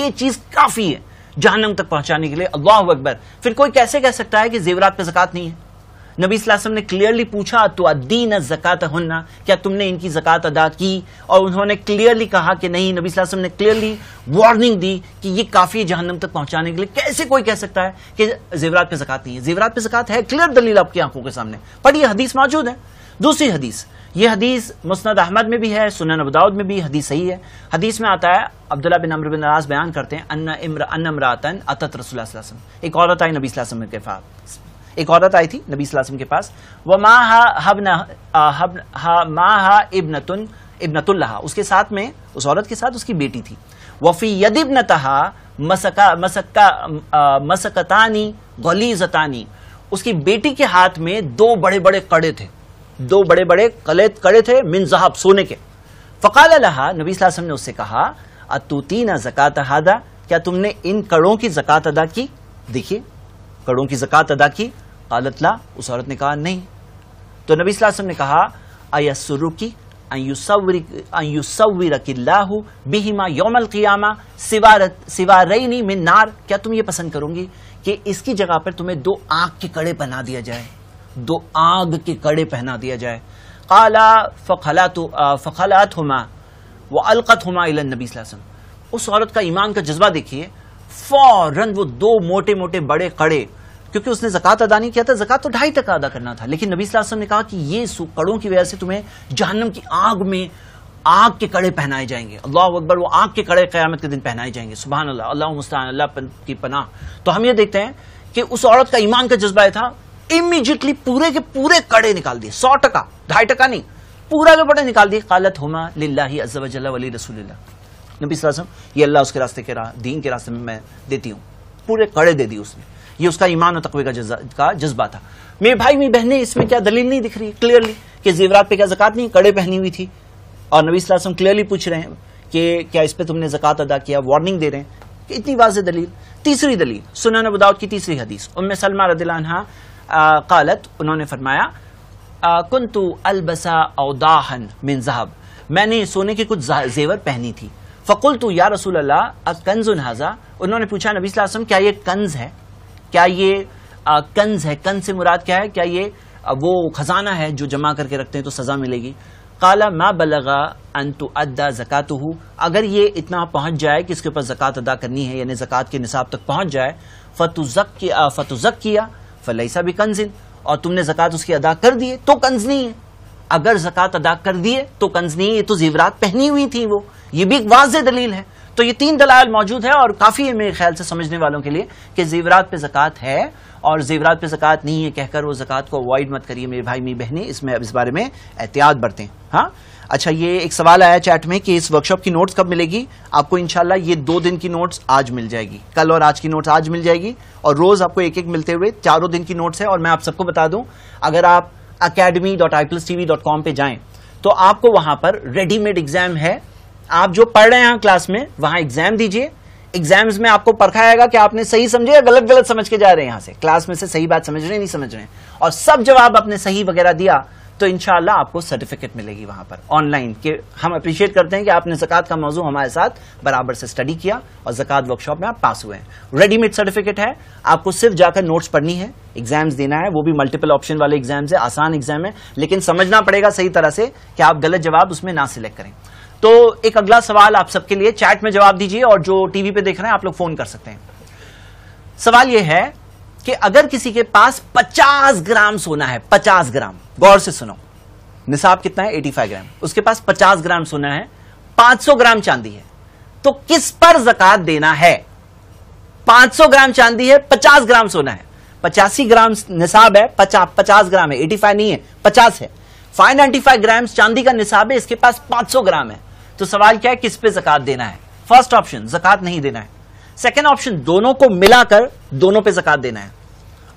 ये चीज़ काफ़ी है जहन्नम तक पहुंचाने के लिए अल्लाह अकबर फिर कोई कैसे कह सकता है कि जेवरात पे जक़ात नहीं है नबी सलासम ने क्लियरली पूछा तो अदीन जक़ात होना क्या तुमने इनकी जक़ात अदा की और उन्होंने क्लियरली कहा कि नहीं नबी सलासम ने क्लियरली वार्निंग दी कि ये काफ़ी जहनम तक पहुंचाने के लिए कैसे कोई कह सकता है कि जेवरात पे जक़ात नहीं है जेवरात पे जक़ात है क्लियर दलील आपकी आंखों के सामने पर यह हदीस मौजूद है दूसरी हदीस ये हदीस मुस्द अहमद में भी है सुन अबदाउद में भी हदीस सही है हदीस में आता है अब्दुल्ला बिन अमर बिन बयान करते हैं अन्ना इम्र अन्नमरातन अतत रसुल्लाम एक औरत आई नबी के पास एक औरत आई थी नबी सलासम के पास व माँ हा इबनतुन इबनतुल्लाह उसके साथ में उस औरत के साथ उसकी बेटी थी वफ़ी यदिबनतहा मसका मसक्का मसकतानी गलीजतानी उसकी बेटी के हाथ में दो बड़े बड़े कड़े थे दो बड़े बड़े कले कड़े थे मिन जहाब सोने के फ़काल लहा नबी सलासम ने उससे कहा अतूतीना जक़ात हादा क्या तुमने इन कड़ों की जक़ात अदा की देखिए कड़ों की जक़ात अदा की कालत ला उस औरत ने कहा नहीं तो नबी वसल्लम ने कहा अयसरु की यौमल क़ियामा सिवारत सिवारैनी नार क्या तुम ये पसंद करोगी कि इसकी जगह पर तुम्हें दो आग के कड़े पहना दिया जाए दो आग के कड़े पहना दिया जाए काला फ़खला तो फ़खलात हुमा व अलकत हुमा नबी वसम उस औरत का ईमान का जज्बा देखिए फौरन वो दो मोटे मोटे बड़े कड़े क्योंकि उसने जक़ात अदा नहीं किया था जक़ात तो ढाई टका अदा करना था लेकिन नबी वसल्लम ने कहा कि ये कड़ों की वजह से तुम्हें जहनम की आग में आग के कड़े पहनाए जाएंगे अल्लाह अकबर वो आग के कड़े क्यामत के दिन पहनाए जाएंगे सुबह अल्लाह अल्लाह मुस्तान अल्लाह की पनाह तो हम ये देखते हैं कि उस औरत का ईमान का जज्बा था इमीजिएटली पूरे के पूरे कड़े निकाल दिए सौ टका ढाई टका नहीं पूरा के बड़े निकाल दिए कालत हुमा लाला अजब वली रसूल नबी ये अल्लाह उसके रास्ते के रा, दीन के रास्ते में मैं देती हूँ पूरे कड़े दे दिए उसने ये उसका ईमान और तकवे का जज्बा था मेरे भाई मेरी बहनें इसमें क्या दलील नहीं दिख रही क्लियरली कि जेवरात पे क्या जक़ात नहीं कड़े पहनी हुई थी और नबी वसम क्लियरली पूछ रहे हैं कि क्या इस पर तुमने जक़ात अदा किया वार्निंग दे रहे हैं इतनी वाज दलील तीसरी दलील सुनन अबदाउद की तीसरी हदीस उम सलमा रदिल्ला कालत उन्होंने फरमाया कुंतु अलबसा औदाहन मिन मैंने सोने के कुछ जेवर पहनी थी फ़कुल तो या रसूल अल्लाह अकंजुन हाजा उन्होंने पूछा नबी वसम क्या ये कंज है क्या ये कंज है कंज से मुराद क्या है क्या ये वो खजाना है जो जमा करके रखते हैं तो सजा मिलेगी काला मा बलगा अंतु अदा जक़ात हूँ अगर ये इतना पहुँच जाए कि इसके ऊपर जक़ात अदा करनी है यानी जक़ात के निसाब तक पहुँच जाए फतु जक किया फलईसा भी कंजिन और तुमने जक़ात उसकी अदा कर दिए तो कंज नहीं है अगर जक़ात अदा कर दिए तो कंज नहीं है तो जीवरात पहनी हुई थी वो ये भी एक वाज दलील है तो ये तीन दलाल मौजूद है और काफी है मेरे ख्याल से समझने वालों के लिए कि जेवरात पे जक़ात है और जेवरात पे जक़ात नहीं है कहकर वो जक़ात को अवॉइड मत करिए मेरे भाई मेरी बहनी इसमें अब इस बारे में एहतियात बरतें हाँ अच्छा ये एक सवाल आया चैट में कि इस वर्कशॉप की नोट्स कब मिलेगी आपको इनशाला ये दो दिन की नोट्स आज मिल जाएगी कल और आज की नोट्स आज मिल जाएगी और रोज आपको एक एक मिलते हुए चारों दिन की नोट्स है और मैं आप सबको बता दूं अगर आप academy dot I plus T V dot com पर जाएं तो आपको वहां पर रेडीमेड एग्जाम है आप जो पढ़ रहे हैं क्लास में वहां एग्जाम दीजिए एग्जाम्स में आपको परखा जाएगा कि आपने सही समझे या गलत गलत समझ के जा रहे हैं यहाँ से क्लास में से सही बात समझ रहे हैं नहीं समझ रहे हैं और सब जवाब आपने सही वगैरह दिया तो इनशाला आपको सर्टिफिकेट मिलेगी वहां पर ऑनलाइन के हम अप्रिशिएट करते हैं कि आपने जक़ात का मौजूद हमारे साथ बराबर से स्टडी किया और जक़ात वर्कशॉप में आप पास हुए हैं रेडीमेड सर्टिफिकेट है आपको सिर्फ जाकर नोट्स पढ़नी है एग्जाम्स देना है वो भी मल्टीपल ऑप्शन वाले एग्जाम्स है आसान एग्जाम है लेकिन समझना पड़ेगा सही तरह से कि आप गलत जवाब उसमें ना सिलेक्ट करें तो एक अगला सवाल आप सबके लिए चैट में जवाब दीजिए और जो टीवी पे देख रहे हैं आप लोग फोन कर सकते हैं सवाल यह है कि अगर किसी के पास 50 ग्राम सोना है 50 ग्राम गौर से सुनो निसाब कितना है 85 ग्राम उसके पास 50 ग्राम सोना है 500 ग्राम चांदी है तो किस पर जकत देना है 500 ग्राम चांदी है 50 ग्राम सोना है पचासी ग्राम निसाब है पचास ग्राम है एटी फाइव नहीं है पचास है फाइव नाइन्टी फाइव ग्राम चांदी का निसाब है इसके पास पांच सौ ग्राम है तो सवाल क्या है किस पे जक़ात देना है फर्स्ट ऑप्शन जक़ात नहीं देना है सेकेंड ऑप्शन दोनों को मिलाकर दोनों पे जक़ात देना है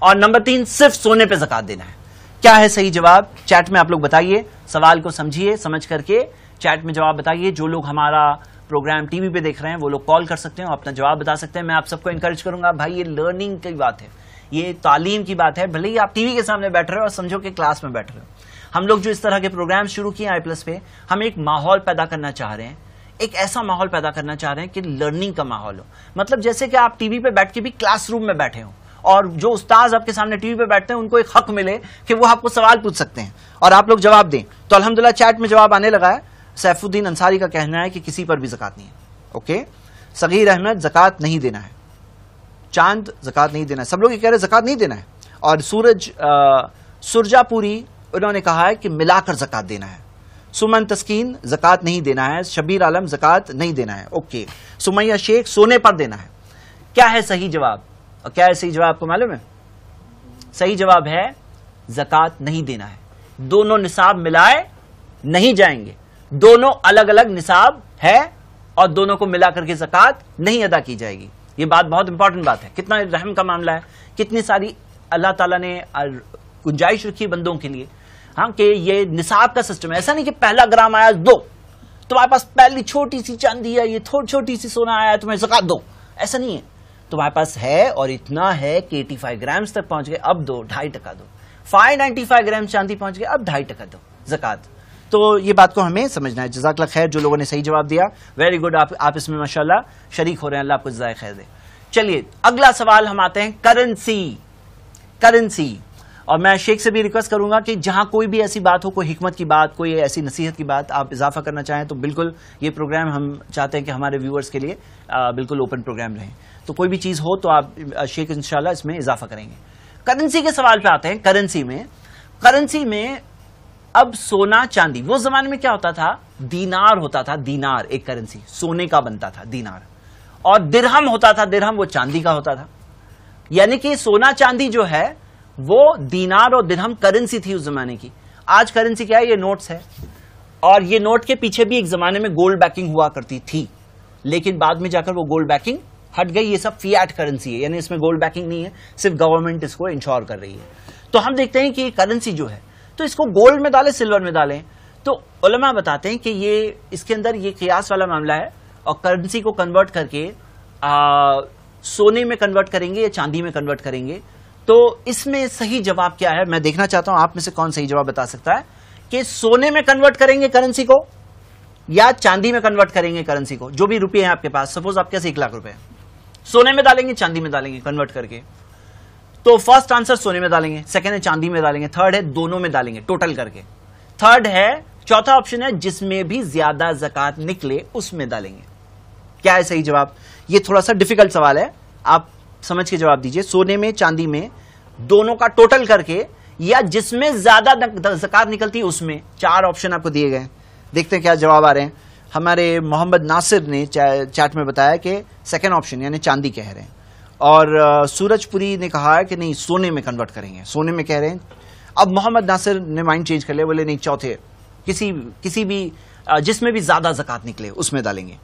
और नंबर तीन सिर्फ सोने पे जक़ात देना है क्या है सही जवाब चैट में आप लोग बताइए सवाल को समझिए समझ करके चैट में जवाब बताइए जो लोग हमारा प्रोग्राम टीवी पे देख रहे हैं वो लोग कॉल कर सकते हैं अपना जवाब बता सकते हैं मैं आप सबको इंकरेज करूंगा भाई ये लर्निंग की बात है ये तालीम की बात है भले ही आप टीवी के सामने बैठ रहे हो और समझो कि क्लास में बैठ रहे हो हम लोग जो इस तरह के प्रोग्राम शुरू किए आई प्लस पे हम एक माहौल पैदा करना चाह रहे हैं एक ऐसा माहौल पैदा करना चाह रहे हैं कि लर्निंग का माहौल हो मतलब जैसे कि आप टीवी पे बैठ के भी क्लासरूम में बैठे हो और जो उस्ताद आपके सामने टीवी पे बैठते हैं उनको एक हक मिले कि वो आपको सवाल पूछ सकते हैं और आप लोग जवाब दें तो अलहमदुल्ला चैट में जवाब आने लगा है सैफुद्दीन अंसारी का कहना है कि किसी पर भी जक़ात नहीं है ओके सगीर अहमद जक़ात नहीं देना है चांद जक़ात नहीं देना है सब लोग ये कह रहे जक़ात नहीं देना है और सूरज सुरजापुरी उन्होंने कहा है कि मिलाकर जक़ात देना है सुमन तस्कीन जक़ात नहीं देना है शबीर आलम जक़ात नहीं देना है ओके सुमैया शेख सोने पर देना है क्या है सही जवाब और क्या है सही जवाब आपको मालूम है सही जवाब है जक़ात नहीं देना है दोनों निसाब मिलाए नहीं जाएंगे दोनों अलग अलग निसाब है और दोनों को मिला करके जक़ात नहीं अदा की जाएगी ये बात बहुत इंपॉर्टेंट बात है कितना रहम का मामला है कितनी सारी अल्लाह ताला ने गुंजाइश रखी बंदों के लिए हाँ कि ये निसाब का सिस्टम है ऐसा नहीं कि पहला ग्राम आया दो तुम्हारे पास पहली छोटी सी चांदी है ये थोड़ी छोटी सी सोना आया तुम्हें जक़ात दो ऐसा नहीं है तुम्हारे पास है और इतना है कि एटी फाइव ग्राम्स तक पहुंच गए अब दो ढाई टका दो फाइव नाइन्टी फाइव ग्राम चांदी पहुंच गए अब ढाई टका दो जकत तो ये बात को हमें समझना है जजाकला खैर जो लोगों ने सही जवाब दिया वेरी गुड आप, आप इसमें माशाल्लाह शरीक हो रहे हैं अल्लाह आपको जजाय खैर दे चलिए अगला सवाल हम आते हैं करेंसी करेंसी और मैं शेख से भी रिक्वेस्ट करूंगा कि जहां कोई भी ऐसी बात हो कोई हिकमत की बात कोई ऐसी नसीहत की बात आप इजाफा करना चाहें तो बिल्कुल ये प्रोग्राम हम चाहते हैं कि हमारे व्यूअर्स के लिए आ, बिल्कुल ओपन प्रोग्राम रहे तो कोई भी चीज़ हो तो आप शेख इंशाला इसमें इजाफा करेंगे करेंसी के सवाल पर आते हैं करेंसी में करेंसी में अब सोना चांदी वो जमाने में क्या होता था दीनार होता था दीनार एक करेंसी सोने का बनता था दीनार और दिरहम होता था दिरहम वो चांदी का होता था यानी कि सोना चांदी जो है वो दीनार और दिनहम करेंसी थी उस जमाने की आज करेंसी क्या है ये नोट्स है और ये नोट के पीछे भी एक जमाने में गोल्ड बैकिंग हुआ करती थी लेकिन बाद में जाकर वो गोल्ड बैकिंग हट गई ये सब फियाट करेंसी है यानी इसमें गोल्ड बैकिंग नहीं है सिर्फ गवर्नमेंट इसको इंश्योर कर रही है तो हम देखते हैं कि करेंसी जो है तो इसको गोल्ड में डालें सिल्वर में डालें तो उलमा बताते हैं कि ये इसके अंदर ये कयास वाला मामला है और करेंसी को कन्वर्ट करके आ, सोने में कन्वर्ट करेंगे या चांदी में कन्वर्ट करेंगे तो इसमें सही जवाब क्या है मैं देखना चाहता हूं आप में से कौन सही जवाब बता सकता है कि सोने में कन्वर्ट करेंगे करेंसी को या चांदी में कन्वर्ट करेंगे करेंसी को जो भी रुपये हैं आपके पास सपोज आपके पास एक लाख रुपए सोने में डालेंगे चांदी में डालेंगे कन्वर्ट करके तो फर्स्ट आंसर सोने में डालेंगे सेकेंड है चांदी में डालेंगे थर्ड है दोनों में डालेंगे टोटल करके थर्ड है चौथा ऑप्शन है जिसमें भी ज्यादा जक़ात निकले उसमें डालेंगे क्या है सही जवाब ये थोड़ा सा डिफिकल्ट सवाल है आप समझ के जवाब दीजिए सोने में चांदी में दोनों का टोटल करके या जिसमें ज्यादा जकत निकलती है उसमें चार ऑप्शन आपको दिए गए देखते हैं क्या जवाब आ रहे हैं हमारे मोहम्मद नासिर ने चा, चैट में बताया कि सेकेंड ऑप्शन यानी चांदी कह रहे हैं और सूरजपुरी ने कहा कि नहीं सोने में कन्वर्ट करेंगे सोने में कह रहे हैं अब मोहम्मद नासिर ने माइंड चेंज कर लिया बोले नहीं चौथे किसी किसी भी जिसमें भी ज्यादा जक़ात निकले उसमें डालेंगे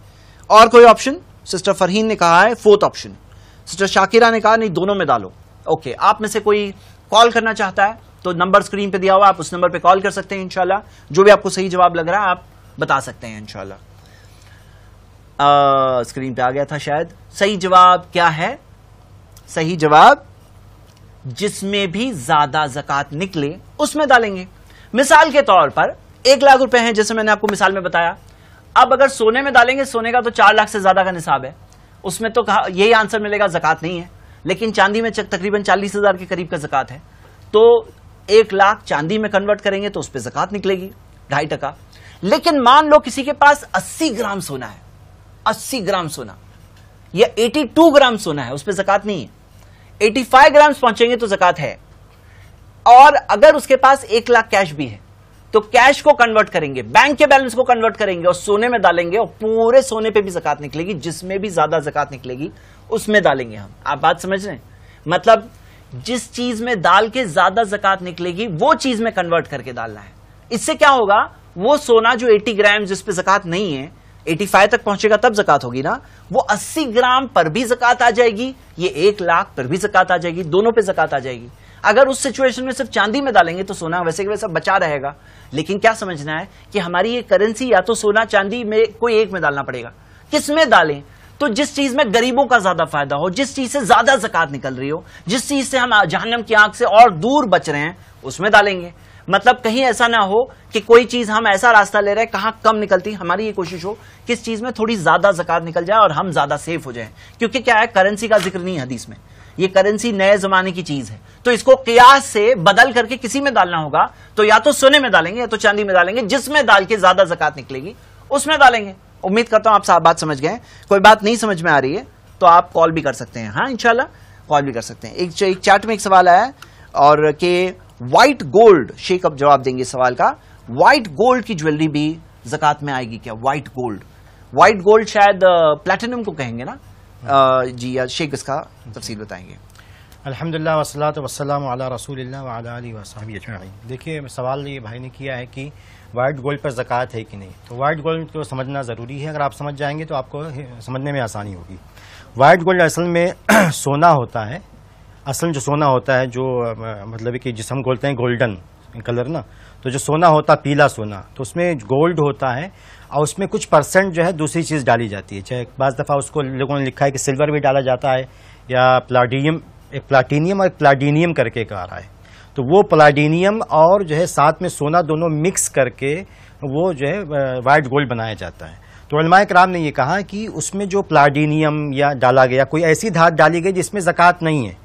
और कोई ऑप्शन सिस्टर फरहीन ने कहा है फोर्थ ऑप्शन सिस्टर शाकिरा ने कहा नहीं दोनों में डालो ओके आप में से कोई कॉल करना चाहता है तो नंबर स्क्रीन पे दिया हुआ आप उस नंबर पे कॉल कर सकते हैं इंशाल्लाह जो भी आपको सही जवाब लग रहा है आप बता सकते हैं इंशाल्लाह स्क्रीन पे आ गया था शायद सही जवाब क्या है सही जवाब जिसमें भी ज्यादा जक़ात निकले उसमें डालेंगे मिसाल के तौर पर एक लाख रुपए हैं जैसे मैंने आपको मिसाल में बताया अब अगर सोने में डालेंगे सोने का तो चार लाख से ज्यादा का निसाब है उसमें तो यही आंसर मिलेगा जक़ात नहीं है लेकिन चांदी में तकरीबन चालीस हजार के करीब का जक़ात है तो एक लाख चांदी में कन्वर्ट करेंगे तो उस पर जक़ात निकलेगी ढाई टका लेकिन मान लो किसी के पास अस्सी ग्राम सोना है अस्सी ग्राम सोना या 82 ग्राम सोना है उस पर जक़ात नहीं है फाइव ग्राम पहुंचेंगे तो जक़ात है और अगर उसके पास एक लाख कैश भी है तो कैश को कन्वर्ट करेंगे बैंक के बैलेंस को कन्वर्ट करेंगे और सोने में डालेंगे और पूरे सोने पे भी जकत निकलेगी जिसमें भी ज्यादा जकत निकलेगी उसमें डालेंगे हम आप बात समझ रहे हैं मतलब जिस चीज में डाल के ज्यादा जकत निकलेगी वो चीज में कन्वर्ट करके डालना है इससे क्या होगा वो सोना जो 80 ग्राम जिस पे जकत नहीं है 85 तक पहुंचेगा तब जकत होगी ना वो 80 ग्राम पर भी जकत आ जाएगी ये एक लाख पर भी जकत आ जाएगी दोनों पे जकत आ जाएगी अगर उस सिचुएशन में सिर्फ चांदी में डालेंगे तो सोना वैसे के वैसे बचा रहेगा लेकिन क्या समझना है कि हमारी ये करेंसी या तो सोना चांदी में कोई एक में डालना पड़ेगा किस में डालें तो जिस चीज में गरीबों का ज्यादा फायदा हो जिस चीज से ज्यादा जकत निकल रही हो जिस चीज से हम जहनम की आंख से और दूर बच रहे हैं उसमें डालेंगे मतलब कहीं ऐसा ना हो कि कोई चीज हम ऐसा रास्ता ले रहे हैं कहां कम निकलती हमारी ये कोशिश हो कि इस चीज में थोड़ी ज्यादा जक़ात निकल जाए और हम ज्यादा सेफ हो जाए क्योंकि क्या है करेंसी का जिक्र नहीं है हदीस में ये करेंसी नए जमाने की चीज है तो इसको कयास से बदल करके किसी में डालना होगा तो या तो सोने में डालेंगे या तो चांदी में डालेंगे जिसमें डाल के ज्यादा जकत निकलेगी उसमें डालेंगे उम्मीद करता हूं आप बात समझ गए कोई बात नहीं समझ में आ रही है तो आप कॉल भी कर सकते हैं हाँ इनशाला कॉल भी कर सकते हैं एक, एक चैट में एक सवाल आया और के व्हाइट गोल्ड शेख अब जवाब देंगे सवाल का व्हाइट गोल्ड की ज्वेलरी भी जकत में आएगी क्या व्हाइट गोल्ड व्हाइट गोल्ड शायद प्लेटिनम को कहेंगे ना जी या शेख इसका तफसील बताएंगे अलहमदिल्ला वसलात वसलम रसूल देखिए सवाल ये भाई ने किया है कि वाइट गोल्ड पर जक़ात है कि नहीं तो वाइट गोल्ड को समझना ज़रूरी है अगर आप समझ जाएंगे तो आपको समझने में आसानी होगी वाइट गोल्ड असल में (clears throat) सोना होता है असल जो सोना होता है जो मतलब कि जिसम बोलते हैं गोल्डन कलर ना तो जो सोना होता पीला सोना तो उसमें गोल्ड होता है और उसमें कुछ परसेंट जो है दूसरी चीज़ डाली जाती है चाहे बज दफ़ा उसको लोगों ने लिखा है कि सिल्वर भी डाला जाता है या प्लाटीनियम एक प्लाटीनियम और एक प्लाटीनियम करके एक आ रहा है तो वो प्लाटीनियम और जो है साथ में सोना दोनों मिक्स करके वो जो है वाइट गोल्ड बनाया जाता है तो अलमा कराम ने ये कहा कि उसमें जो प्लाटीनियम या डाला गया कोई ऐसी धात डाली गई जिसमें ज़क़़त नहीं है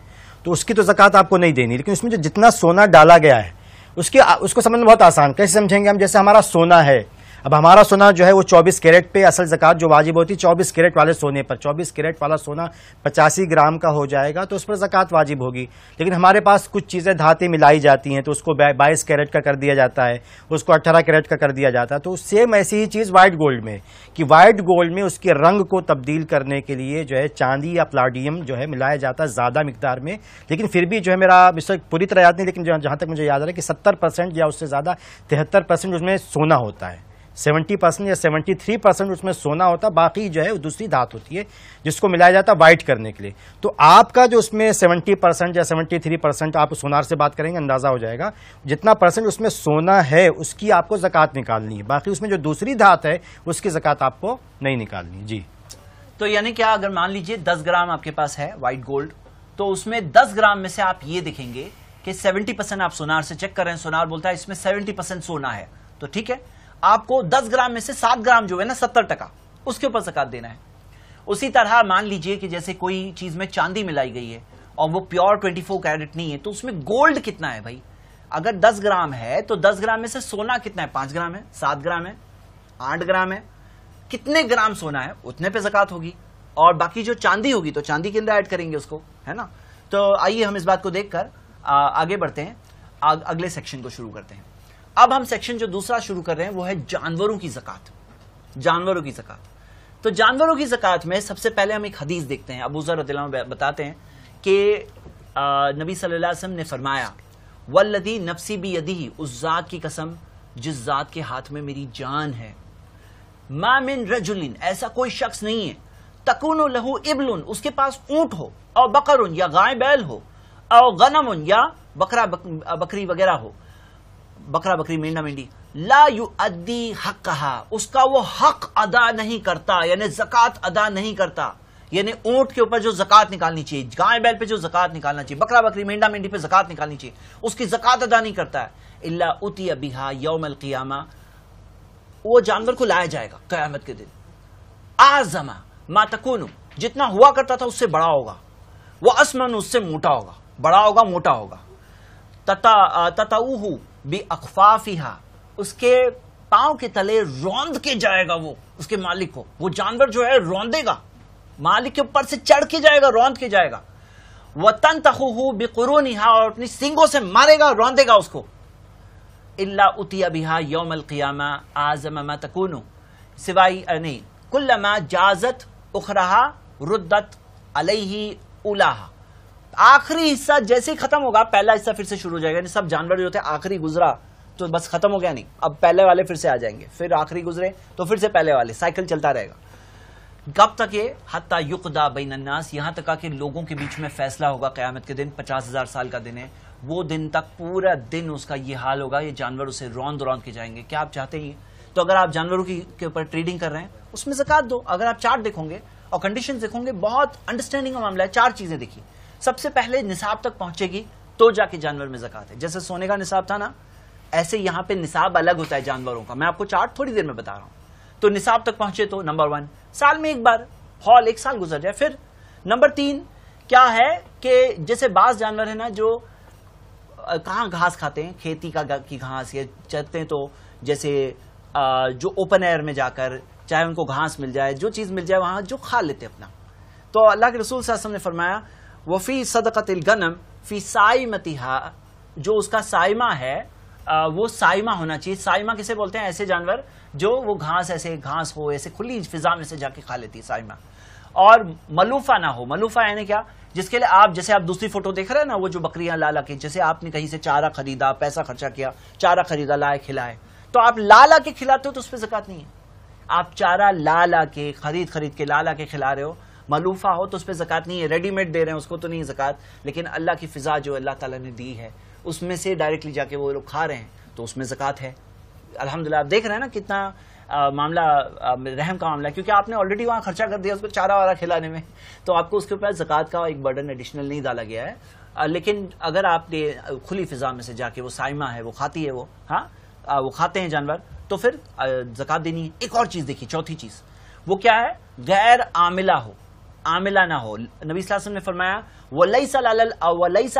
तो उसकी तो ज़क़़त आपको नहीं देनी लेकिन उसमें जो जितना सोना डाला गया है उसकी उसको समझना बहुत आसान कैसे समझेंगे हम जैसे हमारा सोना है अब हमारा सोना जो है वो 24 कैरेट पे असल जक़ात जो वाजिब होती है 24 कैरेट वाले सोने पर 24 कैरेट वाला सोना पचासी ग्राम का हो जाएगा तो उस पर जकवात वाजिब होगी लेकिन हमारे पास कुछ चीज़ें धातें मिलाई जाती हैं तो उसको बाईस कैरेट का कर दिया जाता है उसको अट्ठारह कैरेट का कर दिया जाता है तो सेम ऐसी ही चीज़ वाइट गोल्ड में कि वाइट गोल्ड में उसके रंग को तब्दील करने के लिए जो है चांदी या प्लाडियम जो है मिलाया जाता है ज़्यादा मकदार में लेकिन फिर भी जो है मेरा पूरी तरह याद नहीं लेकिन जहाँ तक मुझे याद आ रहा है कि सत्तर परसेंट या उससे ज़्यादा तिहत्तर परसेंट उसमें सोना होता है सेवेंटी परसेंट या सेवेंटी थ्री परसेंट उसमें सोना होता बाकी जो है दूसरी धात होती है जिसको मिलाया जाता वाइट करने के लिए तो आपका जो उसमें सेवेंटी परसेंट या सेवेंटी थ्री परसेंट आप सोनार से बात करेंगे अंदाज़ा हो जाएगा जितना परसेंट उसमें सोना है उसकी आपको जकात निकालनी है बाकी उसमें जो दूसरी धात है उसकी ज़क़़त आपको नहीं निकालनी जी तो यानी क्या अगर मान लीजिए दस ग्राम आपके पास है वाइट गोल्ड तो उसमें दस ग्राम में से आप ये देखेंगे कि सेवेंटी परसेंट आप सोनार से चेक कर रहे हैं सोनार बोलता है इसमें सेवेंटी परसेंट सोना है तो ठीक है आपको 10 ग्राम में से 7 ग्राम जो है ना सत्तर टका उसके ऊपर जक़ात देना है उसी तरह मान लीजिए कि जैसे कोई चीज में चांदी मिलाई गई है और वो प्योर 24 कैरेट नहीं है तो उसमें गोल्ड कितना है भाई अगर 10 ग्राम है तो 10 ग्राम में से सोना कितना है पांच ग्राम है सात ग्राम है आठ ग्राम है कितने ग्राम सोना है उतने पे जक़ात होगी और बाकी जो चांदी होगी तो चांदी के अंदर ऐड करेंगे उसको है ना तो आइए हम इस बात को देखकर आगे बढ़ते हैं अगले सेक्शन को शुरू करते हैं अब हम सेक्शन जो दूसरा शुरू कर रहे हैं वो है जानवरों की जकत जानवरों की जकत तो जानवरों की जकत में सबसे पहले हम एक हदीस देखते हैं अबूजर बताते हैं कि नबी सल्लल्लाहु ने फरमाया वल्लदी नफसी भी यदि उस ज़ात की कसम जिस ज़ात के हाथ में मेरी जान है मामिन रजुलिन ऐसा कोई शख्स नहीं है तकुन लहू इबलुन उसके पास ऊंट हो और बकर या गाय बैल हो और गनम या बकरा बक, बकरी वगैरह हो बकरा बकरी मेंढा मेंढी ला यू अद्दी हक कहा उसका वो हक अदा नहीं करता यानी जकत अदा नहीं करता यानी ऊंट के ऊपर जो जकत निकालनी चाहिए गाय बैल पे जो जकत निकालना चाहिए बकरा बकरी मेंढा मेंढी पे जकत निकालनी चाहिए उसकी जकत अदा नहीं करता है उती अबिहा यौमल क़ियामा वो जानवर को लाया जाएगा क़यामत के दिन आजमा मातकुन जितना हुआ करता था उससे बड़ा होगा वह असमन उससे मोटा होगा बड़ा होगा मोटा होगा तता तताऊहू बे हा उसके पांव के तले रौंद के जाएगा वो उसके मालिक को वो जानवर जो है रौंदेगा मालिक के ऊपर से चढ़ के जाएगा रौंद के जाएगा वतन तखू हा और अपनी सिंगों से मारेगा रौंदेगा उसको इल्ला उतिया बिहा योम कियामा आजम तकून सिवाय नहीं कुल्लमा जाजत उखराहा रुद्दत अलही उलाहा आखिरी हिस्सा जैसे ही खत्म होगा पहला हिस्सा फिर से शुरू हो जाएगा सब जानवर जो थे आखिरी गुजरा तो बस खत्म हो गया नहीं अब पहले वाले फिर से आ जाएंगे फिर आखिरी गुजरे तो फिर से पहले वाले साइकिल चलता रहेगा कब तक ये हत्या युकदा बैनन्नास यहां तक आके लोगों के बीच में फैसला होगा क्यामत के दिन पचास हजार साल का दिन है वो दिन तक पूरा दिन उसका ये हाल होगा ये जानवर उसे रौंद रौंद के जाएंगे क्या आप चाहते हैं तो अगर आप जानवरों की के ऊपर ट्रेडिंग कर रहे हैं उसमें जक़ात दो अगर आप चार्ट देखोगे और कंडीशन देखोगे बहुत अंडरस्टैंडिंग का मामला है चार चीजें देखिए सबसे पहले निसाब तक पहुंचेगी तो जाके जानवर में जकत है जैसे सोने का निसाब था ना ऐसे यहां पे निसाब अलग होता है जानवरों का मैं आपको चार्ट थोड़ी देर में बता रहा हूं तो निसाब तक पहुंचे तो नंबर वन साल में एक बार हॉल एक साल गुजर जाए फिर नंबर तीन क्या है कि जैसे बास जानवर है ना जो कहाँ घास खाते हैं खेती का की घास ये चलते तो जैसे जो ओपन एयर में जाकर चाहे उनको घास मिल जाए जो चीज़ मिल जाए वहाँ जो खा लेते अपना तो अल्लाह के रसूल साहब ने फरमाया वफ़ी गनम फ़ी साइमतिहा जो उसका साइमा है वो साइमा होना चाहिए साइमा किसे बोलते हैं ऐसे जानवर जो वो घास ऐसे घास हो ऐसे खुली फिजा में से जाके खा लेती है साइमा और मलूफा ना हो मलूफा यानी क्या जिसके लिए आप जैसे आप दूसरी फोटो देख रहे हैं ना वो जो बकरियां लाला के जैसे आपने कहीं से चारा खरीदा पैसा खर्चा किया चारा खरीदा लाए खिलाए तो आप लाला के खिलाते हो तो उस पर जक़ात नहीं है आप चारा लाला के खरीद खरीद के लाला के खिला रहे हो मलूफा हो तो उस पर जक़ात नहीं है रेडीमेड दे रहे हैं उसको तो नहीं जक़ात लेकिन अल्लाह की फ़िज़ा जो अल्लाह ताला ने दी है उसमें से डायरेक्टली जाके वो लोग खा रहे हैं तो उसमें ज़क़़त है अलहमदिल्ला आप देख रहे हैं ना कितना आ, मामला आ, रहम का मामला क्योंकि आपने ऑलरेडी वहाँ खर्चा कर दिया उसको चारा वारा खिलाने में तो आपको उसके ऊपर ज़क़़त का एक बर्डन एडिशनल नहीं डाला गया है आ, लेकिन अगर आपने खुली फ़िज़ा में से जाके वो साइमा है वो खाती है वो हाँ वो खाते हैं जानवर तो फिर जक़ात देनी है एक और चीज़ देखिए चौथी चीज़ वो क्या है गैर आमिला हो आमिला ना हो नबी वसल्लम ने फरमाया वलईसा